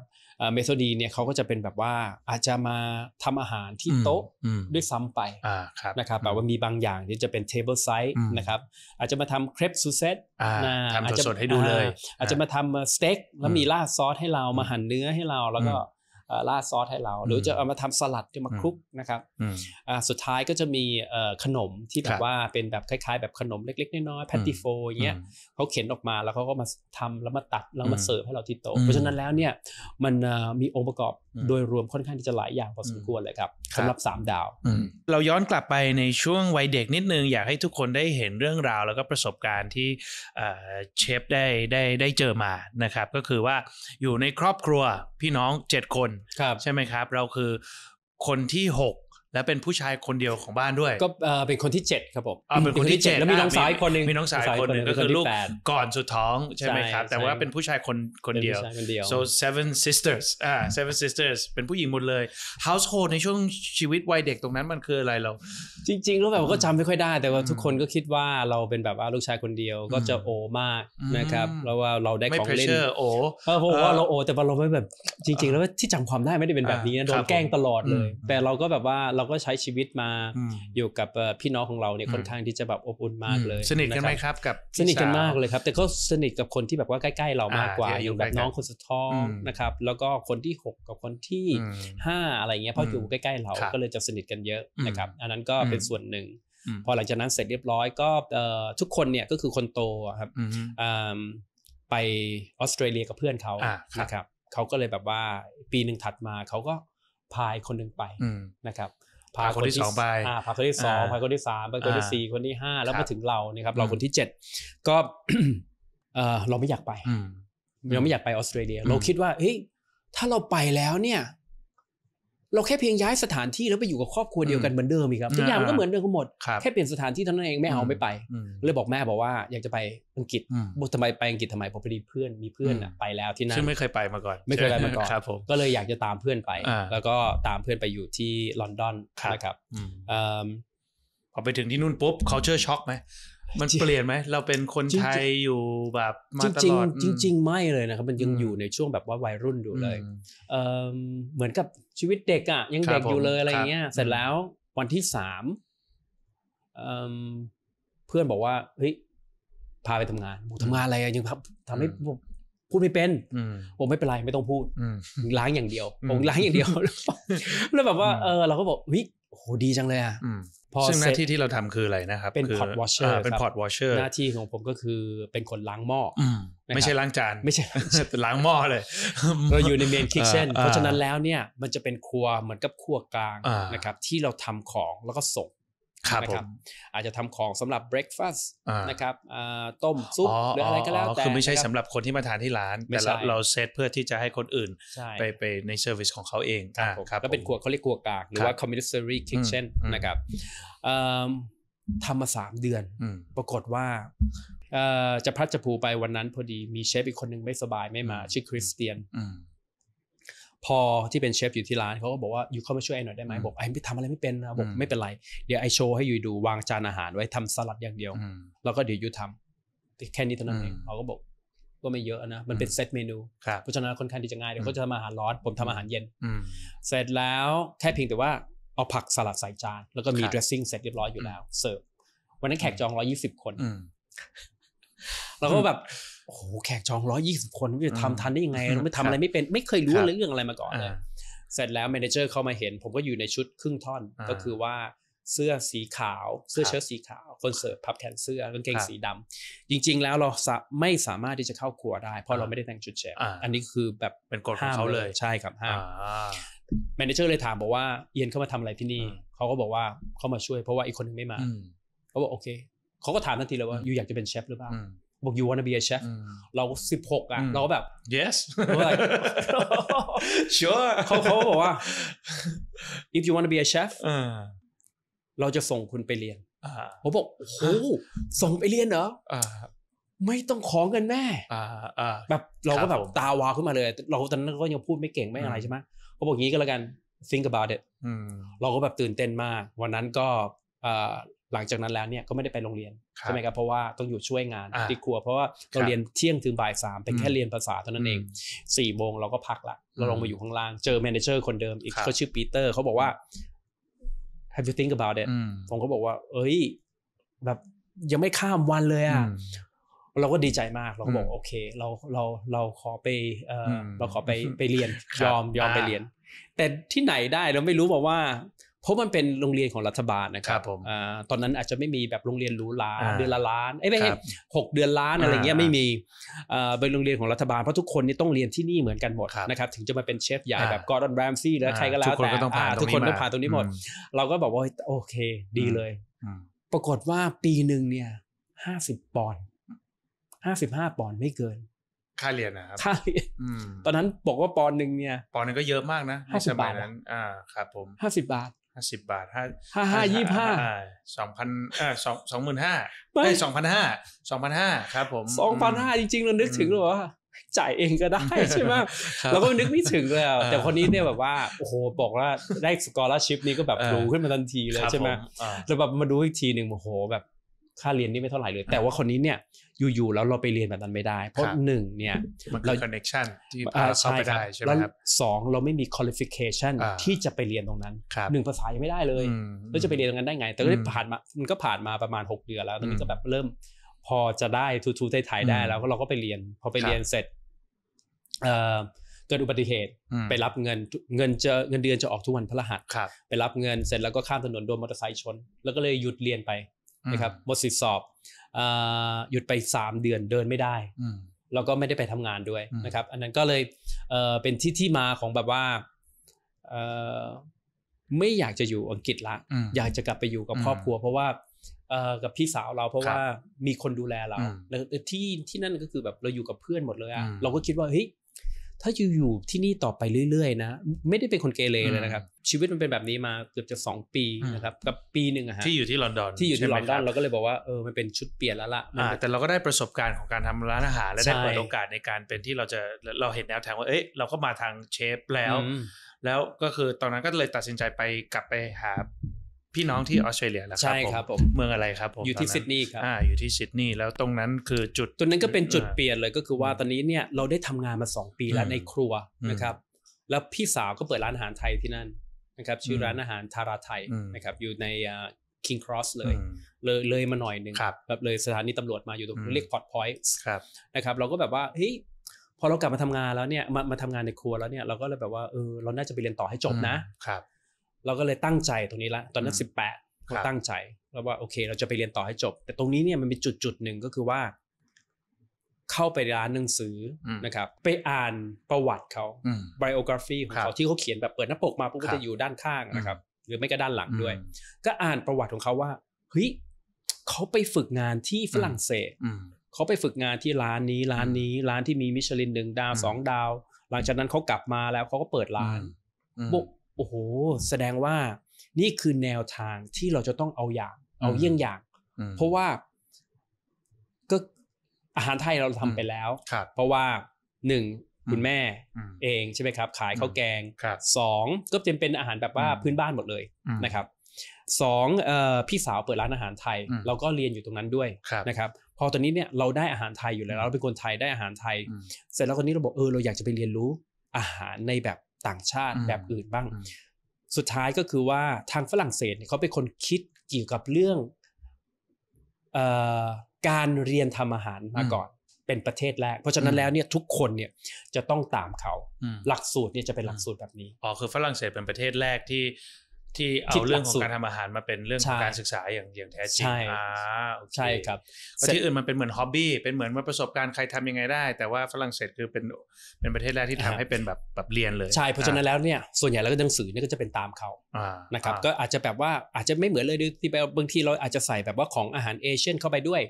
เมธอดีเนี่ยเขาก็จะเป็นแบบว่า อาจจะมาทำอาหารที่โต๊ะด้วยซ้ำไปนะครับแบบว่ามีบางอย่างที่จะเป็นเทเบิลไซส์นะครับ อาจจะมาทำาครปซูเซตทำสดให้ดูเลย อาจจะมาทำสเต็กแล้วมีราดซอสให้เรามาหั่นเนื้อให้เราแล้วก็ราดซอสให้เรา หรือจะเอามาทำสลัดจะมาคลุกนะครับสุดท้ายก็จะมีขนมที่แบบว่าเป็นแบบคล้ายๆแบบขนมเล็ก ๆ น้อยๆแพตติโฟอย่างเงี้ยเขาเข็นออกมาแล้วเขาก็มาทำแล้วมาตัด แล้วมาเสิร์ฟให้เราที่โต๊ะเพราะฉะนั้นแล้วเนี่ยมันมีองค์ประกอบโดยรวมค่อนข้างที่จะหลายอย่างพอสมควรเลยครับสำหรับ 3 ดาวเราย้อนกลับไปในช่วงวัยเด็กนิดนึง อยากให้ทุกคนได้เห็นเรื่องราวแล้วก็ประสบการณ์ที่เชฟได้ได้ได้เจอมานะครับ ก็คือว่าอยู่ในครอบครัวพี่น้อง 7 คน ใช่ไหมครับ เราคือคนที่ 6และเป็นผู้ชายคนเดียวของบ้านด้วยก็เป็นคนที่7ครับผมเป็นคนที่7แล้วมีน้องสายคนหนึ่งมีน้องสาวคนนึงก็คือลูกก่อนสุดท้อง ใช่ไหมครับ แต่ว่าเป็นผู้ชายคนคนเดียว so seven sisters อ่า seven sisters เป็นผู้หญิงหมดเลย household ในช่วงชีวิตวัยเด็กตรงนั้นมันคืออะไรเราจริงๆแล้วแบบก็จำไม่ค่อยได้ แต่ว่าทุกคนก็คิดว่าเราเป็นแบบว่าลูกชายคนเดียวก็จะโอมากนะครับแล้วว่าเราได้ของเล่นโอเพราะว่าเราโอแต่ว่าเราไม่แบบจริงๆ แล้วที่จำความได้ไม่ได้เป็นแบบนี้นะโดนแกล้งตลอดเลยแต่เราก็แบบว่าเราราก็ใช้ชีวิตมาอยู่กับพี่น้องของเราเนี่ยค่อนข้างที่จะแบบอบอุ่นมากเลย สนิทกันไหมครับกับสนิทกันมากเลยครับ แต่ก็สนิทกับคนที่แบบว่าใกล้ ๆ เรามากกว่า อยู่แบบน้องคนสุดท้องนะครับ แล้วก็คนที่ 6 กับคนที่ 5 อะไรเงี้ยเพราะอยู่ใกล้ๆเรา ก็เลยจะสนิทกันเยอะนะครับ อันนั้นก็เป็นส่วนหนึ่งพอหลังจากนั้นเสร็จเรียบร้อยก็ทุกคนเนี่ยก็คือคนโตครับไปออสเตรเลียกับเพื่อนเขานะครับเขาก็เลยแบบว่าปีหนึ่งถัดมาเขาก็พายคนหนึ่งไปนะครับพาคนที่สองไปพาคนที่สองพาคนที่สามพาคนที่สี่ คนที่ห้า แล้วมาถึงเรานะครับ เราคนที่เจ็ด ก็เราไม่อยากไป เราไม่อยากไปออสเตรเลีย เราคิดว่าเฮ้ยถ้าเราไปแล้วเนี่ยเราแค่เพียงย้ายสถานที่แล้วไปอยู่กับครอบครัวเดียวกันเหมือนเดิมอีกครับ ทุกอย่างก็เหมือนเดิมหมด แค่เปลี่ยนสถานที่เท่านั้นเองแม่เอาไม่ไป เลยบอกแม่บอกว่าอยากจะไปอังกฤษบอกทำไมไปอังกฤษทำไมาะพอดีเพื่อนมีเพื่อนอะไปแล้วที่นั่นซึ่งไม่เคยไปมาก่อน ไม่เคยไปมาก่อนก็เลยอยากจะตามเพื่อนไป แล้วก็ตามเพื่อนไปอยู่ที่ลอนดอนนะครับพอไปถึงที่นู่นปุ๊บ culture shock ไหมมันเปลี่ยนไหม เราเป็นคนไทยอยู่แบบมาตลอดจริงจริงไม่เลยนะครับมันยังอยู่ในช่วงแบบว่าวัยรุ่นอยู่เลยเหมือนกับชีวิตเด็กอ่ะยังเด็กอยู่เลยอะไรเงี้ย เสร็จแล้ว วันที่สามเพื่อนบอกว่า เฮ้ยพาไปทำงานบอกทำงานอะไรยังทำให้พูดไม่เป็น ผมไม่เป็นไรไม่ต้องพูดล้างอย่างเดียวผมล้างอย่างเดียวแล้วแบบว่าเออเราก็บอกวิโหดีจังเลยอ่ะพอซึ่งหน้าที่ที่เราทำคืออะไรนะครับเป็นพอร์ตวอชเชอร์เป็นพอร์ตวอชเชอร์หน้าที่ของผมก็คือเป็นคนล้างหม้อไม่ใช่ล้างจานไม่ใช่ล้างหม้อเลยเราอยู่ในเมนคิทเช่น เพราะฉะนั้นแล้วเนี่ย มันจะเป็นครัวเหมือนกับครัวกลางนะครับ ที่เราทำของแล้วก็ส่งครับนะครับอาจจะทำของสำหรับเบรคฟาสต์นะครับ ต้ม ซุปหรืออะไรก็แล้วแต่คือไม่ใช่สำหรับคนที่มาทานที่ร้าน แต่เราเซตเพื่อที่จะให้คนอื่นไปไปในเซอร์วิสของเขาเองครับก็เป็นครัวเขาเรียกครัวกาก หรือว่า community kitchen นะครับทำมาสามเดือน ปรากฏว่าจะพัดจะผูไปวันนั้นพอดีมีเชฟอีกคนหนึ่งไม่สบายไม่มา ชื่อคริสเตียนพอที่เป็นเชฟอยู่ที่ร้านเขาก็บอกว่าอยู่เข้ามาช่วยไอ้หน่อยได้ไหมบอกไอ้่ทำอะไรไม่เป็นนะบอกไม่เป็นไร เดี๋ยวไอโชว์ให้อยู่ดูวางจานอาหาร ไว้ทำสลัดอย่างเดียวแล้วก็เดี๋ยวยูทำ แค่นี้เท่านั้นเองเขาก็บอกก็ไม่เยอะนะมันเป็นเซตเมนูเพราะฉะนั้นค่อนข้างที่จะง่ายเดี๋ยวเขาจะทำอาหารร้อนผมทำอาหารเย็นเสร็จแล้วแค่เพียงแต่ว่าเอาผักสลัดใส่จานแล้วก็มีด r รสซิ่งเสร็จเรียบร้อยอยู่แล้วเสิร์ฟวันนั้นแขกจองร้อยยี่สิบคนเราก็แบบโอ้โหแขกจองร้อยี่สิบคนจะทำทันได้ยังไงเราไม่ทำอะไรไม่เป็นไม่เคยรู้เรื่องอะไรมาก่อนเลยเสร็จแล้วแมนเจอร์เข้ามาเห็นผมก็อยู่ในชุดครึ่งท่อน ก็คือว่าเสื้อสีขาว เสื้อเชิ้ตสีขาวคนเสิร์ฟพับแขนเสื้อกางเกงสีดำ จริงๆ แล้วเราไม่สามารถที่จะเข้าครัวได้ เพราะเราไม่ได้แต่งชุดเชฟอันนี้คือแบบเป็นกฎของเขาเลยใช่ครับห้ามแมเนเจอร์เลยถามบอกว่าเอียนเข้ามาทำอะไรที่นี่เขาก็บอกว่าเข้ามาช่วยเพราะว่าอีกคนนึงไม่มาเขาบอกโอเคเขาก็ถามทันทีเลยว่าอยู่อยากจะเป็นเชฟหรือเปล่าบอก you wanna be a chef เราสิบหกอ่ะเราแบบ yes sure เขาเขาบอกว่า if you wanna be a chef เราจะส่งคุณไปเรียนผมบอกโอ้โหส่งไปเรียนเหรอไม่ต้องขอเงินแม่แบบเราก็แบบตาวาวขึ้นมาเลย เราตอนนั้นก็ยังพูดไม่เก่งไม่อะไรใช่ไหมเขาบอกงี้ก็แล้วกัน think about it เราก็แบบตื่นเต้นมาก วันนั้นก็หลังจากนั้นแล้วเนี่ยก็ไม่ได้ไปโรงเรียนใช่ไหมครับเพราะว่าต้องอยู่ช่วยงานที่ครัวเพราะว่าเราเรียนเที่ยงถึงบ่ายสามเป็นแค่เรียนภาษาเท่านั้นเองสี่โมงเราก็พักละเราลงมาอยู่ข้างล่างเจอแมเนเจอร์คนเดิมอีกเขาชื่อปีเตอร์เขาบอกว่า have you think about it ผมก็บอกว่าเอ้ย แบบยังไม่ข้ามวันเลยอ่ะ เราก็ดีใจมากเราก็บอกโอเคเราเราเราขอไปเราขอไปไปเรียนยอมยอมไปเรียน แต่ที่ไหนได้เราไม่รู้บอกว่าเพราะมันเป็นโรงเรียนของรัฐบาลนะครับบอตอนนั้นอาจจะไม่มีแบบโรงเรียนรูล้านเดือนละล้านไอ้ไม่ใช่หกเดือนล้านอะไรเงี้ยไม่มีเป็นโรงเรียนของรัฐบาล เพราะทุกคนนี่ต้องเรียนที่นี่เหมือนกันหมดนะครับ ถึงจะมาเป็นเชฟใหญ่แบบกอร์ดอนแรมซี่หรือใครก็แล้วแต่ทุกคนต้องผ่านตรงนี้หมด เราก็บอกว่าโอเค ดีเลย ปรากฏว่าปีหนึ่งเนี่ยห้าสิบปอนด์ห้าสิบห้าปอนด์ไม่เกิน ค่าเรียนนะครับ ค่าเรียนตอนนั้นบอกว่าปอนหนึ่งเนี่ย ปอนหนึ่งก็เยอะมากนะห้าสิบบาทนั้น อ่าครับผมห้าสิบบาทห้าสิบบาทห้าห้าห้ายี่ห้าสองพันเออสองสองหมื่นห้าไม่สองพันห้าสองพันห้าครับผมสองพันห้าจริงๆเรานึกถึงหรอว่าจ่ายเองก็ได้ใช่ไหมเราก็นึกไม่ถึงเลยแต่คนนี้เนี่ยแบบว่าโอ้โหบอกว่าได้สกอร์ชิพนี้ก็แบบรู้ขึ้นมาทันทีเลยใช่ไหมแล้วแบบมาดูอีกทีหนึ่งโอ้โหแบบค่าเรียนนี่ไม่เท่าไหร่เลย แต่ว่าคนนี้เนี่ยอยู่ๆแล้วเราไปเรียนแบบนั้นไม่ได้ เพราะหนึ่งเนี่ยเราคอนเนคชันที่เข้าไปได้ใช่ไหมครับสองเราไม่มีคุณลิฟิเคชันที่จะไปเรียนตรงนั้นหนึ่งภาษายังไม่ได้เลยแล้วจะไปเรียนตรงนั้นได้ไงแต่ก็ได้ผ่านมามันก็ผ่านมาประมาณ6เดือนแล้วตอนนี้ก็แบบเริ่ม พอจะได้ทูทูไทยได้แล้วก็เราก็ไปเรียน พอไปเรียนเสร็จเกิดอุบัติเหตุ ไปรับเงินเงินเจอเงินเดือนจะออกทุกวันพรหัสไปรับเงินเสร็จแล้วก็ข้ามถนนโดนมอเตอร์ไซค์ชน แล้วก็เลยหยุดเรียนไปนะครับหมดสิทธิสอบหยุดไปสามเดือนเดินไม่ได้แล้วก็ไม่ได้ไปทำงานด้วยนะครับ อันนั้นก็เลยเป็นที่ที่มาของแบบว่าไม่อยากจะอยู่อังกฤษละ อยากจะกลับไปอยู่กับครอบครัว เพราะว่ากับพี่สาวเราเพราะว่ามีคนดูแลเราที่ที่นั่นก็คือแบบเราอยู่กับเพื่อนหมดเลยอะเราก็คิดว่าเฮ้ยถ้าอยู่อยู่ที่นี่ต่อไปเรื่อย ๆ นะ ไม่ได้เป็นคนเกเรเลยนะครับ ชีวิตมันเป็นแบบนี้มาเกือบจะ 2 ปีนะครับกับปีหนึ่งอะฮะที่อยู่ที่ลอนดอน ที่อยู่ที่ลอนดอนเราก็เลยบอกว่าเออมันเป็นชุดเปลี่ยนแล้วล่ะ แต่เราก็ได้ประสบการณ์ของการทำร้านอาหารและได้เปิดโอกาสในการเป็นที่เราจะเราเห็นแนวทางว่าเอ๊ะเราก็มาทางเชฟแล้วแล้วก็คือตอนนั้นก็เลยตัดสินใจไปกลับไปหาพี่น้องที่ออสเตรเลียแล้วครับใช่ครับผมเมืองอะไรครับผมอยู่ที่ซิดนีย์ครับอ่าอยู่ที่ซิดนีย์แล้วตรงนั้นคือจุดตรงนั้นก็เป็นจุดเปลี่ยนเลยก็คือว่าตอนนี้เนี่ยเราได้ทำงานมา 2 ปีแล้วในครัวนะครับ แล้วพี่สาวก็เปิดร้านอาหารไทยที่นั่นนะครับชื่อร้านอาหารทาราไทยนะครับอยู่ในคิงครอสเลยเลย เลยมาหน่อยหนึ่งแบบเลยสถานีตำรวจมาอยู่ตรงเรียกพอร์ตพอยต์นะครับเราก็แบบว่าเฮ้ยพอเรากลับมาทำงานแล้วเนี่ยมามาทำงานในครัวแล้วเนี่ยเราก็เลยแบบว่าเออเราน่าจะไปเรียนต่อให้จบนะครับเราก็เลยตั้งใจตรงนี้ละ ตอนนั้นสิบแปดราตั้งใจ แล้วว่าโอเค เราจะไปเรียนต่อให้จบ แต่ตรงนี้เนี่ยมันเป็นจุดจุดหนึ่งก็คือว่า เข้าไปร้านหนังสือนะครับ ไปอ่านประวัติเขาไบโอกราฟีของเขาที่เขาเขียนแบบเปิดหน้าปกมาปุ๊บก็จะอยู่ด้านข้างนะครับ หรือไม่ก็ด้านหลังด้วย ก็อ่านประวัติของเขาว่า เฮ้ยเขาไปฝึกงานที่ฝรั่งเศสเขาไปฝึกงานที่ร้านนี้ร้านนี้ร้านที่มีมิชลินหนึ่งดาวสองดาว หลังจากนั้นเขากลับมาแล้วเขาก็เปิดร้านบุกโอ้โห แสดงว่านี่คือแนวทางที่เราจะต้องเอาอย่าง เอาเยี่ยงอย่าง เพราะว่า ก็อาหารไทยเราทำไปแล้ว เพราะว่าหนึ่งคุณแม่ เองใช่ไหมครับ ขายข้าวแกงสองก็จะเป็นอาหารแบบว่าพื้นบ้านหมดเลยนะครับสองพี่สาวเปิดร้านอาหารไทย เราก็เรียนอยู่ตรงนั้นด้วยนะครับพอตอนนี้เนี่ยเราได้อาหารไทยอยู่แล้ว เราเป็นคนไทยได้อาหารไทย เสร็จแล้วตอนนี้เราบอกเออเราอยากจะไปเรียนรู้อาหารในแบบต่างชาติแบบอื่นบ้าง สุดท้ายก็คือว่าทางฝรั่งเศสเขาเป็นคนคิดเกี่ยวกับเรื่องอการเรียนทำอาหารมาก่อนเป็นประเทศแรก เพราะฉะนั้นแล้วเนี่ยทุกคนเนี่ยจะต้องตามเขา หลักสูตรเนี่ยจะเป็นหลักสูตรแบบนี้อ๋อคือฝรั่งเศสเป็นประเทศแรกที่ที่เอาเรื่องของการทำอาหารมาเป็นเรื่องของการศึกษาอย่างอย่างแท้จริง อ่าใช่ครับประเทศอื่นมันเป็นเหมือนฮ็อบบี้ เป็นเหมือนว่าประสบการณ์ใครทำยังไงได้ แต่ว่าฝรั่งเศสคือเป็น เป็นประเทศแรกที่ทำให้เป็นแบบแบบเรียนเลย ใช่ เพราะฉะนั้นแล้วเนี่ย ส่วนใหญ่แล้วก็หนังสือเนี่ยก็จะเป็นตามเขานะครับ ก็อาจจะแบบว่าอาจจะไม่เหมือนเลยที่บางทีเราอาจจะใส่แบบว่าของอาหารเอเชียนเข้าไปด้วย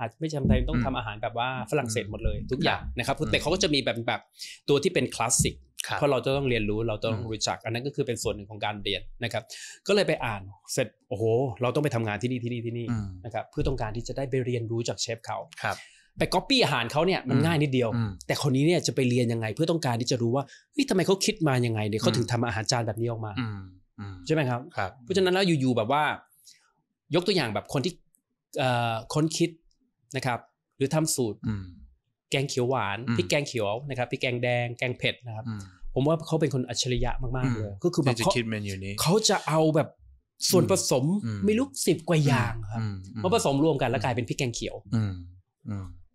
อาจจะไม่จำเป็นต้องทำอาหารแบบว่าฝรั่งเศสหมดเลย ทุกอย่างนะครับแต่เขาก็จะมีแบบแบบตัวที่เป็นคลาสสิกเพราะเราจะต้องเรียนรู้เราต้องรู้จัก อันนั้นก็คือเป็นส่วนหนึ่งของการเรียนนะครับ ก็เลยไปอ่าน เสร็จโอ้โห เราต้องไปทำงานที่นี่ที่นี่ที่นี่นะครับ เพื่อต้องการที่จะได้ไปเรียนรู้จากเชฟเขาครับไปก๊อปปี้อาหารเขาเนี่ยมันง่ายนิดเดียว แต่คนนี้เนี่ยจะไปเรียนยังไง เพื่อต้องการที่จะรู้ว่าเฮ้ยทำไมเขาคิดมายังไงเนี่ยเขาถึงทำอาหารจานแบบนี้ออกมาใช่ไหมครับครับเพราะฉะนั้นแล้วอยู่ๆแบบว่า ยกตัวอย่างแบบคนที่ค้นคิดนะครับ หรือทำสูตรแกงเขียวหวานพริกแกงเขียวนะครับพริกแกงแดงแกงเผ็ดนะครับ ผมว่าเขาเป็นคนอัจฉริยะมากๆเลยก็คือแบบเขาเขาจะเอาแบบส่วนผสมไม่รู้สิบกว่าอย่าง ครับมาผสมรวมกันแล้วกลายเป็นพริกแกงเขียว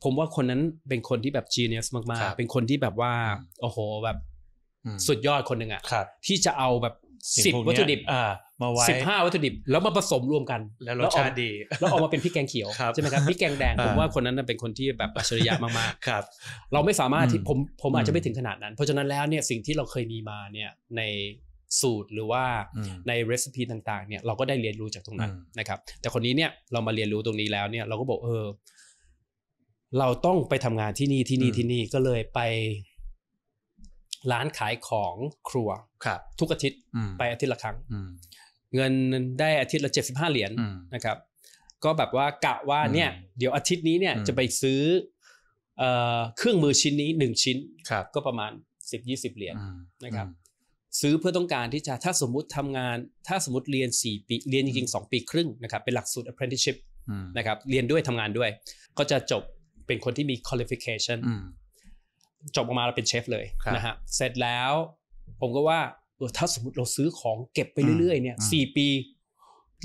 ผมว่าคนนั้นเป็นคนที่แบบจีเนียสมากๆ เป็นคนที่แบบว่าโอ้โหแบบสุดยอดคนหนึ่งอะที่จะเอาแบบสิบวัตถุดิบมาไว้สิบห้าวัตถุดิบแล้วมาผสมรวมกัน แล้วรสชาติดีแล้วออกมาเป็นพริกแกงเขียวใช่ไหมครับพริกแกงแดงผมว่าคนนั้นเป็นคนที่แบบอัจฉริยะมากๆ ครับ เราไม่สามารถที่ผมผมอาจจะไม่ถึงขนาดนั้นเพราะฉะนั้นแล้วเนี่ย สิ่งที่เราเคยมีมาเนี่ยในสูตรหรือว่าในรีสปีต่าง ๆ เนี่ยเราก็ได้เรียนรู้จากตรงนั้นนะครับ แต่คนนี้เนี่ยเรามาเรียนรู้ตรงนี้แล้วเนี่ยเราก็บอกเออ เราต้องไปทำงานที่นี่ที่นี่ที่นี่ก็เลยไปร้านขายของครัวครับทุกอาทิตย์ไปอาทิตย์ละครั้งเงินได้อาทิตย์ละเจ็ดสิบห้าเหรียญนะครับ ก็แบบว่ากะว่าเนี่ย เดี๋ยวอาทิตย์นี้เนี่ยจะไปซื้อเครื่องมือชิ้นนี้หนึ่งชิ้นก็ประมาณสิบยี่สิบเหรียญนะครับ ซื้อเพื่อต้องการที่จะถ้าสมมุติทำงาน ถ้าสมมติเรียนสี่ปีเรียนจริงๆงปีครึ่งนะครับเป็นหลักสูตร apprenticeship นะครับ เรียนด้วยทำงานด้วย ก็จะจบเป็นคนที่มี qualification จบออกมาเราเป็นเชฟเลยนะฮะเสร็จแล้วผมก็ว่าเออถ้าสมมติเราซื้อของเก็บไปเรื่อย ๆ เนี่ยสี่ปี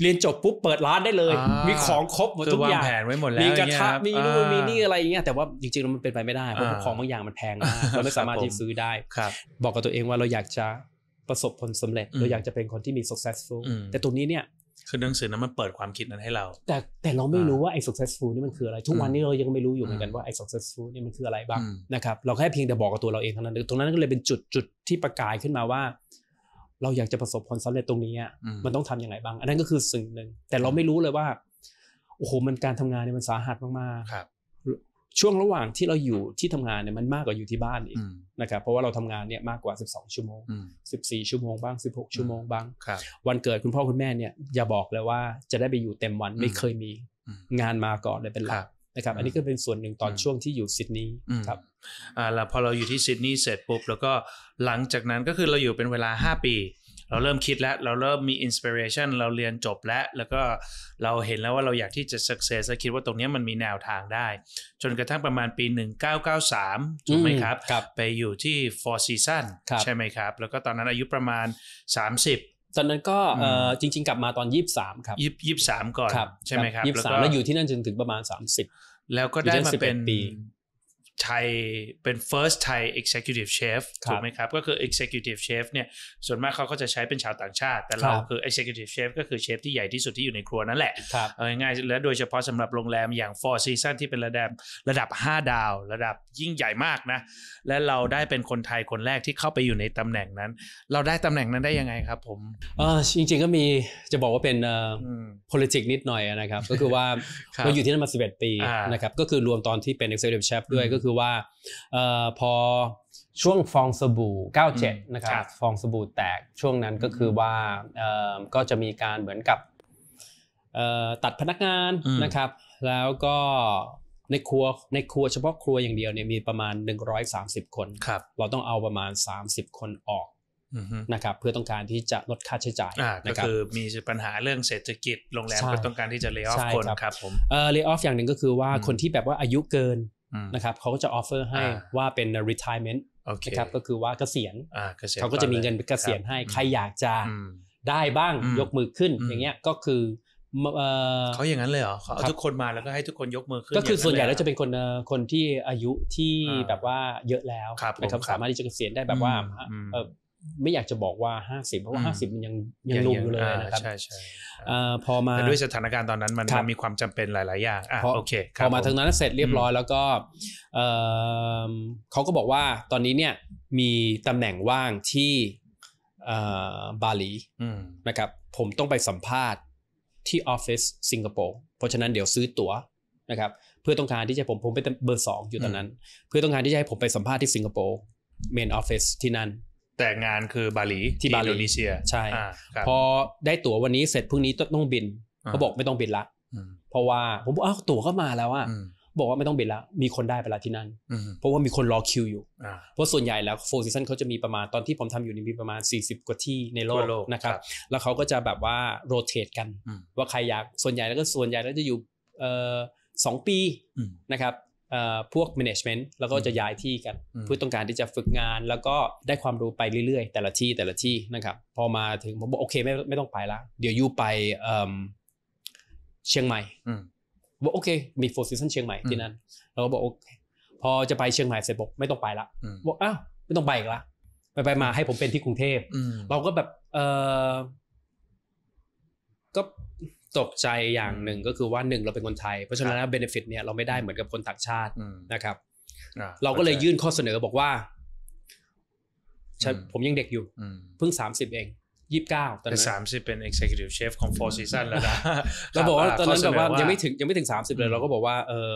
เรียนจบปุ๊บเปิดร้านได้เลย มีของครบหมดทุกอย่างแผนไว้หมดแล้วมีกระทะมีนู่นมีนี่อะไรอย่างเงี้ยแต่ว่าจริงๆแล้วมันเป็นไปไม่ได้เพราะของบางอย่างมันแพงมากเราไม่สามารถที่ซื้อได้บอกกับตัวเองว่าเราอยากจะประสบผลสำเร็จเราอยากจะเป็นคนที่มี successful แต่ตรงนี้เนี่ยคือหนังสือนั้นมันเปิดความคิดนั้นให้เรา แต่แต่เราไม่รู้ว่าไอ้ successful นี่มันคืออะไร ทุกวันนี้เรายังไม่รู้อยู่เหมือนกันว่าไอ้ successful นี่มันคืออะไรบ้างนะครับ เราแค่เพียงแต่บอกกับตัวเราเองเท่านั้น ตรงนั้นก็เลยเป็นจุดจุดที่ประกายขึ้นมาว่า เราอยากจะประสบผลสำเร็จตรงนี้มันต้องทำอย่างไรบ้าง อันนั้นก็คือสิ่งหนึ่งแต่เราไม่รู้เลยว่าโอ้โห มันการทำงานเนี่ยมันสาหัสมากๆช่วงระหว่างที่เราอยู่ที่ทำงานเนี่ยมันมากกว่าอยู่ที่บ้านอีกนะครับเพราะว่าเราทำงานเนี่ยมากกว่า 12 ชั่วโมง 14 ชั่วโมงบ้าง 16 ชั่วโมงบ้างวันเกิดคุณพ่อคุณแม่เนี่ยอย่าบอกเลยว่าจะได้ไปอยู่เต็มวันไม่เคยมีงานมาก่อนเลยเป็นหลักนะครับ อันนี้ก็เป็นส่วนหนึ่งตอนช่วงที่อยู่ซิดนีย์ครับอ่าแล้วพอเราอยู่ที่ซิดนีย์เสร็จปุ๊บแล้วก็หลังจากนั้นก็คือเราอยู่เป็นเวลา 5 ปีเราเริ่มคิดแล้วเราเริ่มมีอินสปิเรชันเราเรียนจบแล้วแล้วก็เราเห็นแล้วว่าเราอยากที่จะสักเซสคิดว่าตรงนี้มันมีแนวทางได้ จนกระทั่งประมาณปี 1993ถูกไหมครับไปอยู่ที่ Four Season ใช่ไหมครับ แล้วก็ตอนนั้นอายุประมาณ 30ตอนนั้นก็จริงๆ กลับมาตอนยี่สามครับยี่ยี่สามก่อน ใช่ไหมครับยีแล้วอยู่ที่นั่นจนถึงประมาณ 30 แล้วก็ได้มาเป็นปีชัยเป็น first Thai executive chef ถูกไหมครับ ก็คือ executive chef เนี่ย ส่วนมากเขาก็จะใช้เป็นชาวต่างชาติ แต่เราคือ executive chef ก็คือเชฟที่ใหญ่ที่สุดที่อยู่ในครัวนั่นแหละเอาง่ายๆ และโดยเฉพาะสำหรับโรงแรมอย่าง Four Season ที่เป็นระดับระดับ 5 ดาวระดับยิ่งใหญ่มากนะ และเราได้เป็นคนไทยคนแรกที่เข้าไปอยู่ในตำแหน่งนั้น เราได้ตำแหน่งนั้นได้ยังไงครับผมเออจริงๆ ก็มีจะบอกว่าเป็น politics นิดหน่อยนะครับ ก็คือว่าเราอยู่ที่นั่นมา 11 ปีนะครับ ก็คือรวมตอนที่เป็น executive chef ด้วยก็คือคือว่าพอช่วงฟองสบู่ 97 นะครับ ฟองสบู่แตก ช่วงนั้นก็คือว่าก็จะมีการเหมือนกับตัดพนักงานนะครับ แล้วก็ในครัวในครัวเฉพาะครัวอย่างเดียวเนี่ยมีประมาณ 130 คนครเราต้องเอาประมาณ 30 คนออกนะครับเพื่อต้องการที่จะลดค่าใช้จ่าย ก็คือมีปัญหาเรื่องเศรษฐกิจโรงแรมก็ต้องการที่จะเลี้ยงคนครับผมเลี้ยงอย่างหนึ่งก็คือว่าคนที่แบบว่าอายุเกินนะครับเขาก็จะออฟเฟอร์ให้ว่าเป็น retirement นะครับก็คือว่าเกษียณเขาก็จะมีเงินเกษียณให้ใครอยากจะได้บ้างยกมือขึ้นอย่างเงี้ยก็คือเขาอย่างนั้นเลยเหรอเขาอาทุกคนมาแล้วก็ให้ทุกคนยกมือขึ้น ก็คือส่วนใหญ่แล้วจะเป็นคนคนที่อายุที่แบบว่าเยอะแล้วนะครับสามารถที่จะเกษียณได้แบบว่าไม่อยากจะบอกว่า 50 เพราะว่า 50 มันยังยังน่มอยู่เลยนะครับ ใช่ใช่พอมาด้วยสถานการณ์ตอนนั้นมันมีความจำเป็นหลายๆอย่างอ่ะโอเคพอมาทึงนั้นเสร็จเรียบร้อยแล้วก็ เขาก็บอกว่าตอนนี้เนี่ยมีตำแหน่งว่างที่บาหลีนะครับ ผมต้องไปสัมภาษณ์ที่ออฟฟิศสิงคโปร์เพราะฉะนั้นเดี๋ยวซื้อตั๋วนะครับ เพื่อต้องการที่จะผมผมเป็นเบอร์สองอยู่ตอนนั้น เพื่อต้องการที่จะให้ผมไปสัมภาษณ์ที่สิงคโปร์เมนออฟฟิศที่นั่นแต่งานคือบาหลีที่บาหลีอินโดนีเซียใช่พอได้ตั๋ววันนี้เสร็จพรุ่งนี้ต้องบินเขาบอกไม่ต้องบินละเพราะว่าผมบอกอ้าวตั๋วก็มาแล้วอ่ะบอกว่าไม่ต้องบินละมีคนได้ไปละที่นั่นเพราะว่ามีคนรอคิวอยู่เพราะส่วนใหญ่แล้วโฟร์ซีซันเขาจะมีประมาณตอนที่ผมทำอยู่นี่มีประมาณ 40 กว่าที่ในโลกนะครับแล้วเขาก็จะแบบว่าโรเตทกัน ว่าใครอยากส่วนใหญ่แล้วก็ส่วนใหญ่แล้วจะอยู่สองปีนะครับพวก management แล้วก็จะย้ายที่กันเพื่อต้องการที่จะฝึกงาน แล้วก็ได้ความรู้ไปเรื่อยๆ แต่ละที่แต่ละที่นะครับพอมาถึงผมบอกโอเคไม่ไม่ต้องไปละ เดี๋ยวยูไปเชียงใหม่บอกโอเค มีโฟร์ซีซันเชียงใหม่ที่นั่นเราก็บอกโอเคพอจะไปเชียงใหม่เสร็จบอกไม่ต้องไปละบอกอ้าวไม่ต้องไปอีกละไปไปมา ให้ผมเป็นที่กรุงเทพเราก็แบบ เออก็ตกใจอย่างหนึ่งก็คือว่าหนึ่งเราเป็นคนไทยเพราะฉะนั้นเบนฟิตเนี่ยเราไม่ได้เหมือนกับคนต่างชาตินะครับ เราก็เลยยื่นข้อเสนอบอกว่าผมยังเด็กอยู่เพิ่งสามสิบเองยี่สิบเก้าตอนนั้นสามสิบเป็น executive chef ของ four season แล้วนะเราบอกว่าตอนนั้นแบบว่ายังไม่ถึงยังไม่ถึงสามสิบเลยเราก็บอกว่า เออ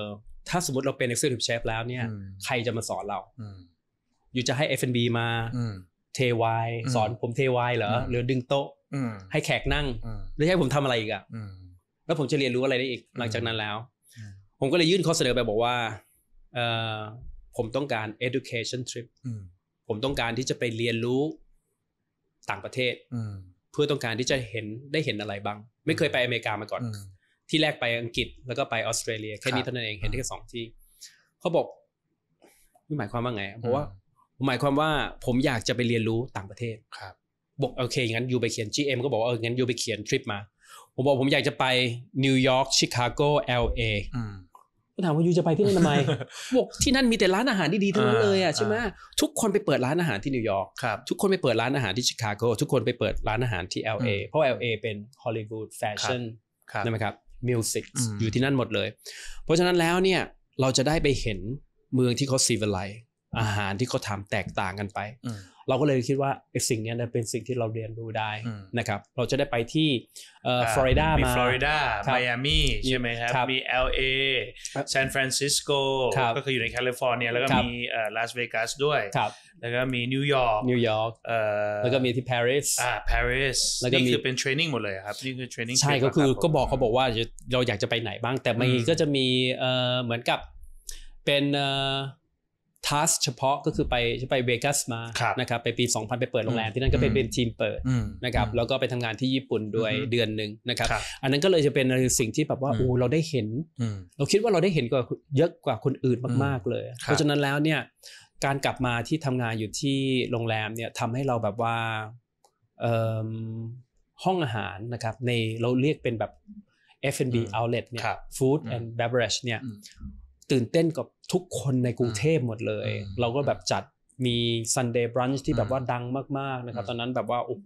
ถ้าสมมติเราเป็น executive chef แล้วเนี่ย ใครจะมาสอนเราอยู่จะให้ F&B มาเทวายสอนผมเทวายเหรอหรือดึงโต๊ะให้แขกนั่ง แล้วให้ผมทำอะไรอีกอ่ะแล้วผมจะเรียนรู้อะไรได้อีก หลังจากนั้นแล้ว ผมก็เลยยื่นข้อเสนอไปบอกว่า ผมต้องการ education trip ผมต้องการที่จะไปเรียนรู้ต่างประเทศเพื่อต้องการที่จะเห็นได้เห็นอะไรบ้าง ไม่เคยไปอเมริกามาก่อน ที่แรกไปอังกฤษแล้วก็ไปออสเตรเลียแค่นี้เท่านั้นเอง เห็นแค่สองที่เขาบอกหมายความว่าไง เพราะว่าหมายความว่า ผมอยากจะไปเรียนรู้ต่างประเทศครับบอกโอเคงั้นยูไปเขียน GM ก็บอกว่าเอองั้นยูไปเขียนทริปมาผมบอกผมอยากจะไปนิวยอร์กชิคาโกเอลเอถามว่ายูจะไปที่นั่นทำไมบอกที่นั่นมีแต่ร้านอาหารดีๆทั้งนั้นเลยอ่ะใช่ไหมทุกคนไปเปิดร้านอาหารที่นิวยอร์กทุกคนไปเปิดร้านอาหารที่ชิคาโกทุกคนไปเปิดร้านอาหารที่ LA เพราะ LA เป็นฮอลลีวูดแฟชั่นใช่ไหมครับมิวสิกอยู่ที่นั่นหมดเลย เพราะฉะนั้นแล้วเนี่ยเราจะได้ไปเห็นเมืองที่เขาซีเวลไลอาหารที่เขาทำแตกต่างกันไป เราก็เลยคิดว่าสิ่งนี้เป็นสิ่งที่เราเรียนรู้ได้นะครับ เราจะได้ไปที่ฟลอริดามาฟลอริดาไมอามีใช่ไหมครับมี LA ซานฟรานซิสโก ก็คืออยู่ในแคลิฟอร์เนียแล้วก็มีลาสเวกัสด้วย แล้วก็มีนิวยอร์กนิวยอร์กแล้วก็มีที่ปารีสอ่าปารีสแล้วก็มีคือเป็นเทรนนิ่งหมดเลยครับนี่คือเทรนนิ่งใช่ก็คือก็บอกเขาบอกว่าเราอยากจะไปไหนบ้าง แต่มันก็จะมีเหมือนกับเป็นทัสเฉพาะก็คือไปไปเวกัสมานะครับไปปี 2000ไปเปิดโรงแรมที่นั่นก็เป็นเป็นทีมเปิดนะครับแล้วก็ไปทำงานที่ญี่ปุ่นด้วยเดือนหนึ่งนะครับ อันนั้นก็เลยจะเป็นสิ่งที่แบบว่าโอ้เราได้เห็นเราคิดว่าเราได้เห็นกว่าเยอะกว่าคนอื่นมากๆ เลย เพราะฉะนั้นแล้วเนี่ยการกลับมาที่ทำงานอยู่ที่โรงแรม เนี่ยทำให้เราแบบว่าห้องอาหารนะครับในเราเรียกเป็นแบบ F&B outlet เนี่ย food and beverage เนี่ยตื่นเต้นกับทุกคนในกรุงเทพหมดเลย เราก็แบบจัดมี Sunday Brunch ที่แบบว่าดังมากๆนะครับตอนนั้นแบบว่าโอ้โห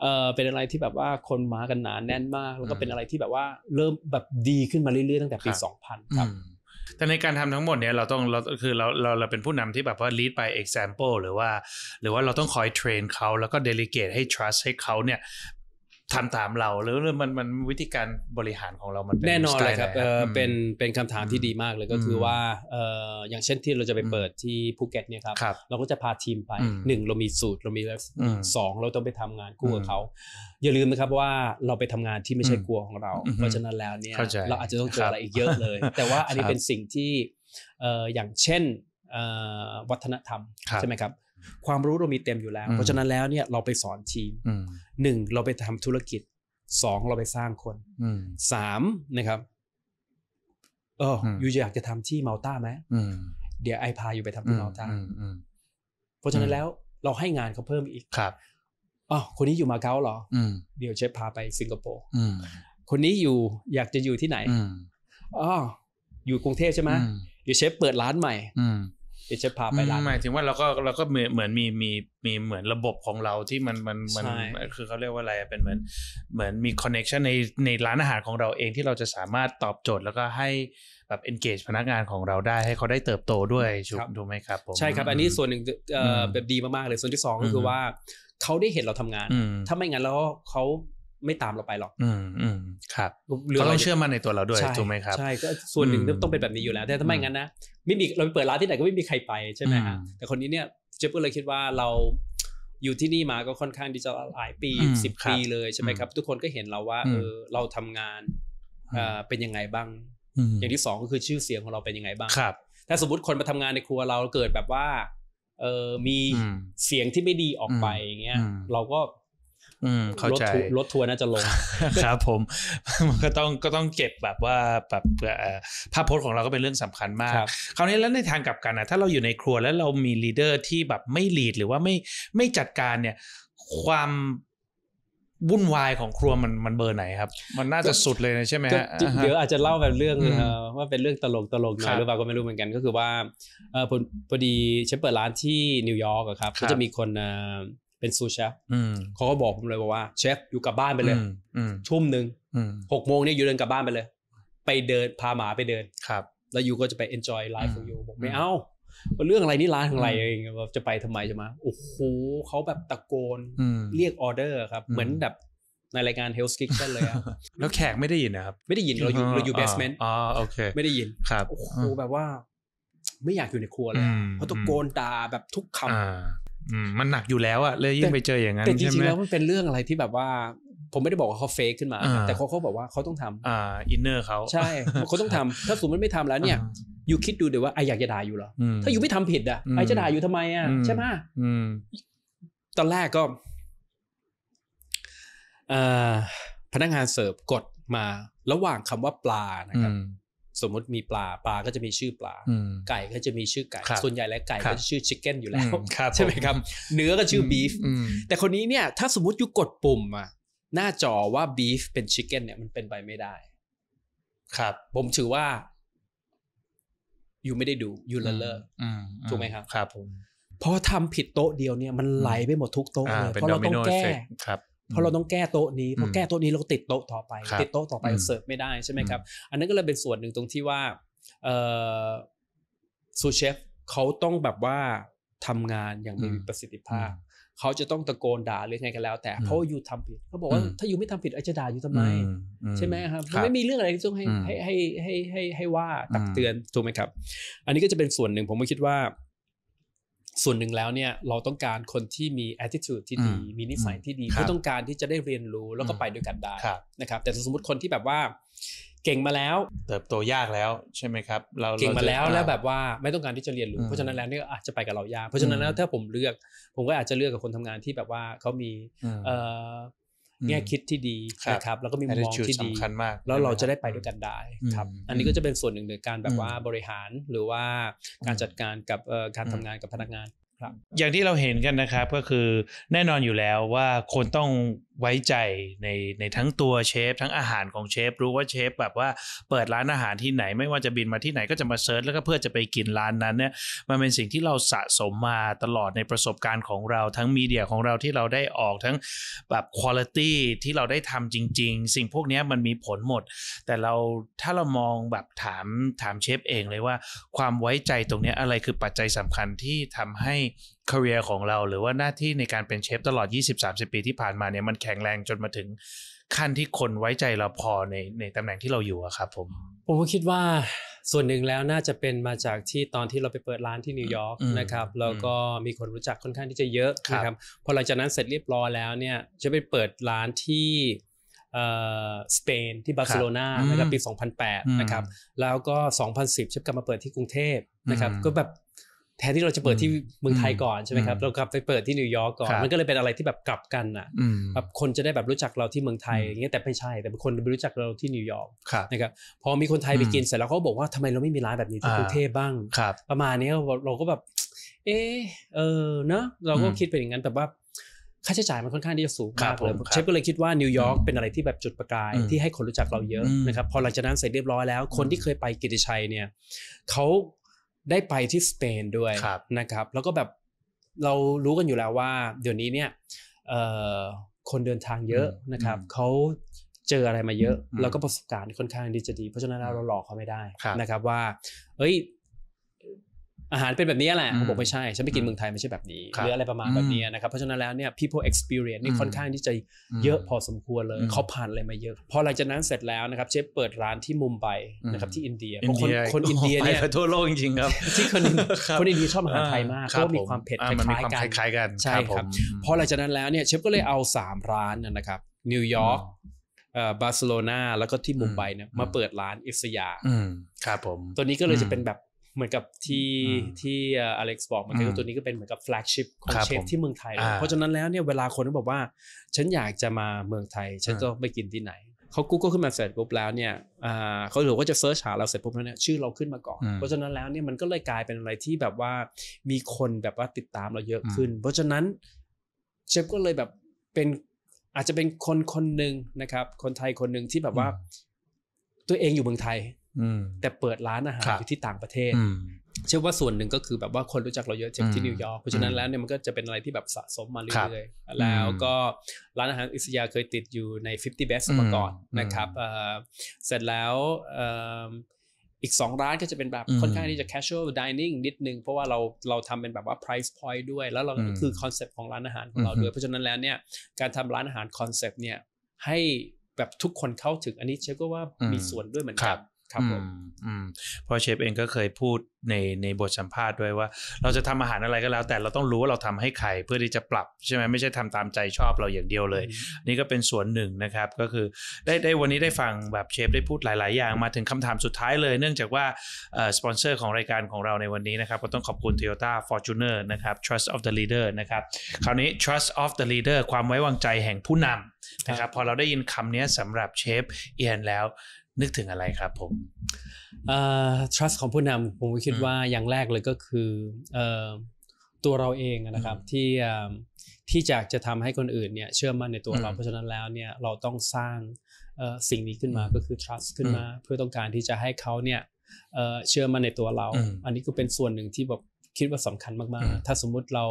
เออเป็นอะไรที่แบบว่าคนมากันหนาแน่นมาก แล้วก็เป็นอะไรที่แบบว่าเริ่มแบบดีขึ้นมาเรื่อยๆตั้งแต่ปี 2000 ครับแต่ในการทำทั้งหมดเนี่ยเราต้องเราคือเราเราเราเป็นผู้นำที่แบบว่า lead by example หรือว่า หรือว่าเราต้องคอยเทรนเขาแล้วก็ delegate ให้ trust ให้เขาเนี่ยทำตามเราหรือมันมันวิธีการบริหารของเรามันแน่นอนเลยครับเออเป็นเป็นคำถามที่ดีมากเลยก็คือว่าเอออย่างเช่นที่เราจะไปเปิดที่ภูเก็ตเนี่ยครับเราก็จะพาทีมไปหนึ่งเรามีสูตรเรามีสองเราต้องไปทำงานคู่กับเขา อย่าลืมนะครับว่าเราไปทำงานที่ไม่ใช่ครัวของเราเพราะฉะนั้นแล้วเนี่ยเราอาจจะต้องเจออะไรอีกเยอะเลย แต่ว่าอันนี้เป็นสิ่งที่อย่างเช่นวัฒนธรรมใช่ไหมครับความรู้เรามีเต็มอยู่แล้ว เพราะฉะนั้นแล้วเนี่ยเราไปสอนทีมหนึ่งเราไปทำธุรกิจสองเราไปสร้างคนสามนะครับ เอออยู่อยากจะทำที่มาลต้าไหมเดี๋ยวไอพาอยู่ไปทำที่มาลต้าเพราะฉะนั้นแล้วเราให้งานเขาเพิ่มอีก ครับอ๋อคนนี้อยู่มาเก๊าเหรอเดี๋ยวเชฟพาไปสิงคโปร์คนนี้อยู่อยากจะอยู่ที่ไหนอ๋ออยู่กรุงเทพใช่ไหมเดี๋ยวเชฟเปิดร้านใหม่เดี๋ยวจะพาไปร้านหมายถึงว่าเราก็เราก็เหมือนมีมีมีเหมือนระบบของเราที่มันมันมันคือเขาเรียกว่าอะไรเป็นเหมือนเหมือนมีคอนเนคชันในในร้านอาหารของเราเองที่เราจะสามารถตอบโจทย์แล้วก็ให้แบบ engage พนักงานของเราได้ ให้เขาได้เติบโตด้วยถูกไหมครับผมใช่ครับ อันนี้ส่วนหนึ่งแบบดีมากๆเลยส่วนที่สองก็คือว่าเขาได้เห็นเราทำงาน ถ้าไม่งั้นแล้วเขาไม่ตามเราไปหรอกอืมอืม ครับเราต้องเชื่อมั่นในตัวเราด้วย ถูกไหมครับ ใช่ก็ส่วนหนึ่งต้องเป็นแบบนี้อยู่แล้ว แต่ถ้าไม่งั้นนะไม่มีเราไปเปิดร้านที่ไหนก็ไม่มีใครไป ใช่ไหมฮะแต่คนนี้เนี่ย เจฟก็เลยคิดว่าเราอยู่ที่นี่มาก็ค่อนข้างดีจะหลายปีสิบปีเลย ใช่ไหมครับ ทุกคนก็เห็นเราว่าเออเราทำงานอ่อเป็นยังไงบ้าง อย่างที่สองก็คือชื่อเสียงของเราเป็นยังไงบ้าง ครับถ้าสมมติคนมาทำงานในครัวเราเกิดแบบว่า เออมีเสียงที่ไม่ดีออกไปอย่างเงี้ย เราก็อืมเข้าใจรถทัวร์น่าจะลงครับ ผมมันก็ต้องก็ต้องเก็บแบบว่าแบบภาพโพส์ของเราก็เป็นเรื่องสำคัญมากคราวนี้แล้วในทางกลับกันนะถ้าเราอยู่ในครัวแล้วเรามีลีดเดอร์ที่แบบไม่ลีด หรือว่าไม่ไม่จัดการเนี่ย ความวุ่นวายของครัวมันมันเบอร์ไหนครับ มันน่าจะสุดเลยใช่ไหมฮะเดี๋ยวอาจจะเล่าแบบเรื่องว่าเป็นเรื่องตลกตลกหน่อยหรือเปล่าก็ไม่รู้เหมือนกัน ก็คือว่าพอดีฉันเปิดร้านที่นิวยอร์กครับก็จะมีคนเป็นซูเชฟเขาก็บอกผมเลยบอกว่าเชฟอยู่กับบ้านไปเลยทุ่มหนึ่งหกโมงนี่อยู่เดินกลับบ้านไปเลย ไปเดินพาหมาไปเดินครับแล้วยูก็จะไป enjoy life ของยูบอกไม่เอาเรื่องอะไรนี่ร้านของอะไรเองจะไปทำไมจะมา โอ้โหเขาแบบตะโกน เรียกออเดอร์ครับ เหมือนแบบในรายการ Health Kitchen เลยครับแล้วแขกไม่ได้ยินนะครับ ไม่ได้ยิน เราอยู่เราอยู่เบสเมนต์อ๋อโอเคไม่ได้ยินครับโอ้โหแบบว่า ไม่อยากอยู่ในครัวเลยเพราะตะโกนด่าแบบทุกคำมันหนักอยู่แล้วอะเลยยิ่งไปเจออย่างนั้นแต่จริงๆแล้วมันเป็นเรื่องอะไรที่แบบว่า ผมไม่ได้บอกว่าเขาเฟกขึ้นมา แต่เขาเขาบอกว่าเขาต้องทำอ่าอินเนอร์เขาใช่ เขาต้องทำ ถ้าสมมติไม่ทำแล้วเนี่ย อยู่คิดดูเดี๋ยวว่าไออยากจะด่าอยู่หรอ ถ้าอยู่ไม่ทำผิดอะไอจะด่าอยู่ทำไมอะใช่ไหมตอนแรกก็พนักงานเสิร์ฟกดมา ระหว่างคำว่าปลานะครับสมมติมีปลาปลาก็จะมีชื่อปลา ไก่ก็จะมีชื่อไก่ ส่วนใหญ่แล้วไก่ก็จะชื่อชิคเก้นอยู่แล้วใช่ไหมครับ เนื้อก็ชื่อบีฟแต่คนนี้เนี่ย ถ้าสมมติอยู่กดปุ่มอะหน้าจอว่าบีฟเป็นชิคเก้นเนี่ยมันเป็นไปไม่ได้ ครับ ผมถือว่าอยู่ไม่ได้ดู อยู่ละเลิกถูกไหมครับ ครับผมพอทำผิดโต๊ะเดียวเนี่ยมันไหลไปหมดทุกโต๊ะเลยเพราะเราต้องแก้ครับเพราะเราต้องแก้โต๊ะนี้ พอแก้โต๊ะนี้เราติดโต๊ะต่อไป ติดโต๊ะต่อไปเสิร์ฟไม่ได้ใช่ไหมครับอันนั้นก็เลยเป็นส่วนหนึ่งตรงที่ว่าซูเชฟเขาต้องแบบว่าทำงานอย่างมีประสิทธิภาพเขาจะต้องตะโกนด่าหรือไงกันแล้ว แต่เพราะอยู่ทำผิดเขาบอกว่าถ้าอยู่ไม่ทำผิดอาจจะด่าอยู่ทำไมใช่ไหมครับมันไม่มีเรื่องอะไรที่ต้องให้ให้ให้ให้ให้ว่าตักเตือนถูกไหมครับ อันนี้ก็จะเป็นส่วนหนึ่งผมม่คิดว่าส่วนหนึ่งแล้วเนี่ยเราต้องการคนที่มี attitude ที่ดีมีนิสัยที่ดีเพื่อต้องการที่จะได้เรียนรู้แล้วก็ไปด้วยกันได้นะครับ แต่สมมติคนที่แบบว่าเก่งมาแล้ว เติบโตยากแล้วใช่ไหมครับเราเก่งมาแล้วแล้วแบบว่าไม่ต้องการที่จะเรียนรู้เพราะฉะนั้นแล้วนี่อาจจะไปกับเรายากเพราะฉะนั้นแล้วถ้าผมเลือกผมก็อาจจะเลือกกับคนทำงานที่แบบว่าเขามีแง่คิดที่ดีนะครับ แล้วก็มีมุมมองที่ดี แล้วเราจะได้ไปด้วยกันได้ครับ อันนี้ก็จะเป็นส่วนหนึ่งในการแบบว่าบริหารหรือว่าการจัดการกับการทำงานกับพนักงาน ครับ อย่างที่เราเห็นกันนะครับก็คือแน่นอนอยู่แล้วว่าคนต้องไว้ใจในในทั้งตัวเชฟทั้งอาหารของเชฟ รู้ว่าเชฟแบบว่าเปิดร้านอาหารที่ไหน ไม่ว่าจะบินมาที่ไหนก็จะมาเซิร์ชแล้วก็เพื่อจะไปกินร้านนั้นเนี่ยมันเป็นสิ่งที่เราสะสมมาตลอดในประสบการณ์ของเรา ทั้งมีเดียของเราที่เราได้ออกทั้งแบบคุณภาพที่เราได้ทำจริง ๆ สิ่งพวกนี้มันมีผลหมด แต่เราถ้าเรามองแบบถามถามเชฟเองเลยว่า ความไว้ใจตรงนี้อะไรคือปัจจัยสำคัญที่ทำใหคาเรียของเราหรือว่าหน้าที่ในการเป็นเชฟตลอด20-30ปีที่ผ่านมาเนี่ยมันแข็งแรงจนมาถึงขั้นที่คนไว้ใจเราพอในในตำแหน่งที่เราอยู่อะครับผมผมก็คิดว่าส่วนหนึ่งแล้วน่าจะเป็นมาจากที่ตอนที่เราไปเปิดร้านที่นิวยอร์กนะครับแล้วก็มีคนรู้จักค่อนข้างที่จะเยอะนะครับพอหลังจากนั้นเสร็จเรียบร้อยแล้วเนี่ยจะไปเปิดร้านที่สเปนที่บาร์เซโลนาในปี 2008นะครับแล้วก็ 2010เชฟกลับมาเปิดที่กรุงเทพนะครับก็แบบแทนที่เราจะเปิดที่เมืองไทยก่อนใช่ไหมครับเรากลับไปเปิดที่นิวยอร์กก่อน มันก็เลยเป็นอะไรที่แบบกลับกันอ่ะแบบคนจะได้แบบรู้จักเราที่เมืองไทยอย่างเงี้ยแต่ไม่ใช่ แต่บางคนไปรู้จักเราที่นิวยอร์กนะครับพอมีคนไทยไปกินเสร็จแล้วเขาบอกว่าทำไมเราไม่มีร้านแบบนี้ที่กรุงเทพบ้างประมาณนี้เราก็แบบ เออเออนาะเราก็คิดเป็นอย่างนั้นแต่ว่าค่าใช้จ่ายมันค่อนข้างที่จะสูงมากเลยเชฟก็เลยคิดว่านิวยอร์กเป็นอะไรที่แบบจุดประกายที่ให้คนรู้จักเราเยอะนะครับพอหลังจากนั้นเสร็จเรียบร้อยแล้ว คนที่เคยไปกิติชัยเนี่ยเขาได้ไปที่สเปนด้วยนะครับ แล้วก็แบบเรารู้กันอยู่แล้วว่า เดี๋ยวนี้เนี่ยคนเดินทางเยอะนะครับเขาเจออะไรมาเยอะ แล้วก็ประสบการณ์ค่อนข้างดีจะดี เพราะฉะนั้นเราหลอกเขาไม่ได้นะครับว่า เอ้ยอาหารเป็นแบบนี้แหละ ผมบอกไม่ใช่ ฉันไปกินเมืองไทยไม่ใช่แบบนี้หรืออะไรประมาณแบบนี้นะครับ เพราะฉะนั้นแล้วเนี่ย people experience นี่ค่อนข้างที่จะเยอะพอสมควรเลยเขาผ่านอะไรมาเยอะ พอหลังจากนั้นเสร็จแล้วนะครับ เชฟเปิดร้านที่มุมไบนะครับที่อินเดียคนคนอินเดียเนี่ยทั่วโลกจริงๆครับที่คนคนอินเดียชอบอาหารไทยมากเพราะมีความเผ็ดคล้ายๆกันใช่ครับพอหลังจากนั้นแล้วเนี่ยเชฟก็เลยเอา3ร้านนะครับนิวยอร์กบาร์เซโลนาแล้วก็ที่มุมไบเนี่ยมาเปิดร้านอิสยาครับผม ตัวนี้ก็เลยจะเป็นแบบเหมือนกับที่ที่อเล็กซ์บอกมันคือตัวนี้ก็เป็นเหมือนกับแฟลกชิพของเชฟที่เมืองไทย เพราะฉะนั้นแล้วเนี่ย เวลาคนบอกว่า ฉันอยากจะมาเมืองไทย ฉันก็ไปกินที่ไหนเขากูก็ขึ้นมาเสร็จปุ๊บแล้วเนี่ยเขาหรือว่าจะเซิร์ชหาเราเสร็จปุ๊บแล้วเนี่ยชื่อเราขึ้นมาก่อนเพราะฉะนั้นแล้วเนี่ยมันก็เลยกลายเป็นอะไรที่แบบว่ามีคนแบบว่าติดตามเราเยอะขึ้น เพราะฉะนั้นเชฟก็เลยแบบเป็นอาจจะเป็นคนคนหนึ่งนะครับ คนไทยคนหนึ่งที่แบบว่า ตัวเองอยู่เมืองไทยแต่เปิดร้านอาหารอยู่ที่ต่างประเทศ เชื่อว่าส่วนหนึ่งก็คือแบบว่าคนรู้จักเราเยอะจากที่นิวยอร์กเพราะฉะนั้นแล้วเนี่ยมันก็จะเป็นอะไรที่แบบสะสมมาเรื่อยๆแล้วก็ร้านอาหารอิสยาเคยติดอยู่ใน50 best มาก่อนนะครับ เสร็จแล้วอีก 2 ร้านก็จะเป็นแบบค่อนข้างที่จะ casual dining นิดนึงเพราะว่าเราเราทำเป็นแบบว่า price point ด้วย แล้วเราคือคอนเซปต์ของร้านอาหารของเราด้วยเพราะฉะนั้นแล้วเนี่ยการทำร้านอาหารคอนเซปต์เนี่ยให้แบบทุกคนเข้าถึงอันนี้เชื่อว่ามีส่วนด้วยเหมือนกันครับผมอืมพราะเชฟเองก็เคยพูดในในบทสัมภาษณ์ด้วยว่าเราจะทำอาหารอะไรก็แล้ว แต่เราต้องรู้ว่าเราทำให้ใครเพื่อที่จะปรับใช่ไหมไม่ใช่ทำตามใจชอบเราอย่างเดียวเลย นี่ก็เป็นส่วนหนึ่งนะครับก็คือได้ได้วันนี้ได้ฟังแบบเชฟได้พูดหลายๆอย่างมาถึงคำถามสุดท้ายเลยเนื่องจากว่าสปอนเซอร์ของรายการของเราในวันนี้นะครับก็ต้องขอบคุณ Toyota Fortuner นะครับ Trust of the Leader นะครับคราวนี้ Trust of the Leader ความไว้วางใจแห่งผู้นำนะครับพอเราได้ยินคำนี้สำหรับเชฟเอียนแล้วนึกถึงอะไรครับผม trust ของผู้นำผมคิดว่าอย่างแรกเลยก็คือตัวเราเองนะครับ ที่ที่จะจะทำให้คนอื่นเนี่ยเชื่อมั่นในตัวเรา เพราะฉะนั้นแล้วเนี่ยเราต้องสร้างสิ่งนี้ขึ้นมาก็คือ trust ขึ้นมา เพื่อต้องการที่จะให้เขาเนี่ยเชื่อมั่นในตัวเรา อันนี้ก็เป็นส่วนหนึ่งที่แบบคิดว่าสำคัญมาก ๆ ถ้าสมมุติเรา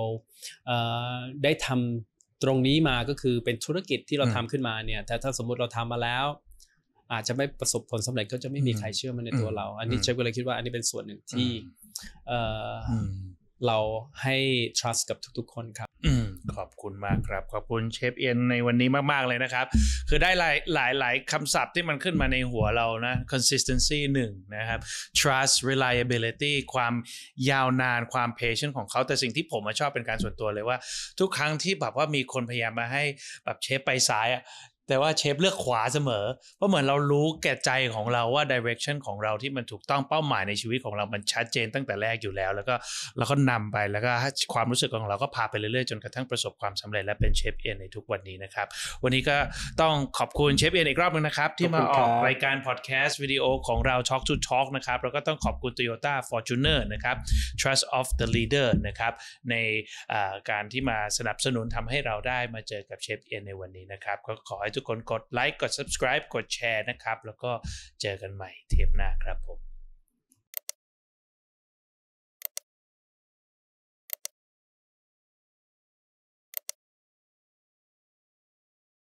ได้ทำตรงนี้มาก็คือเป็นธุรกิจที่เราทำขึ้นมาเนี่ยแต่ถ้าสมมติเราทำมาแล้วอาจจะไม่ประสบผลสำเร็จก็จะไม่มีใครเชื่อมันในตัวเรา อันนี้เชฟก็เลยคิดว่าอันนี้เป็นส่วนหนึ่งที่เราให้ trust กับทุกๆ คนครับ ขอบคุณมากครับ ขอบคุณเชฟเอียนในวันนี้มากๆเลยนะครับ คือได้หลายหลายหลายคำศัพท์ที่มันขึ้นมาในหัวเรานะ consistency หนึ่งนะครับ trust reliability ความยาวนานความ patient ของเขา แต่สิ่งที่ผมชอบเป็นการส่วนตัวเลยว่าทุกครั้งที่แบบว่ามีคนพยายามมาให้แบบเชฟไปซ้ายอะแต่ว่าเชฟเลือกขวาเสมอ เพราะเหมือนเรารู้แก่ใจของเราว่าดิเรกชันของเราที่มันถูกต้องเป้าหมายในชีวิตของเรา มันชัดเจนตั้งแต่แรกอยู่แล้ว แล้วก็เราก็นำไปแล้วก็ความรู้สึกของเรา ก็พาไปเรื่อยๆ จนกระทั่งประสบความสำเร็จและเป็นเชฟเอ็นในทุกวันนี้นะครับ วันนี้ก็ต้องขอบคุณเชฟเอ็นอีกรอบนึงนะครับ ที่มาออกรายการพอดแคสต์วิดีโอของเราช็อกชูช็อกนะครับแล้วก็ต้องขอบคุณ Toyota Fortuner นะครับ Trust of the Leader นะครับในการที่มาสนับสนุนทำให้เราได้มาเจอกับเชฟเอ็นในวันนี้นะครับ ก็ขอทุกคนกดไลค์กด subscribe กดแชร์นะครับ แล้วก็เจอกันใหม่เทปหน้าครับผม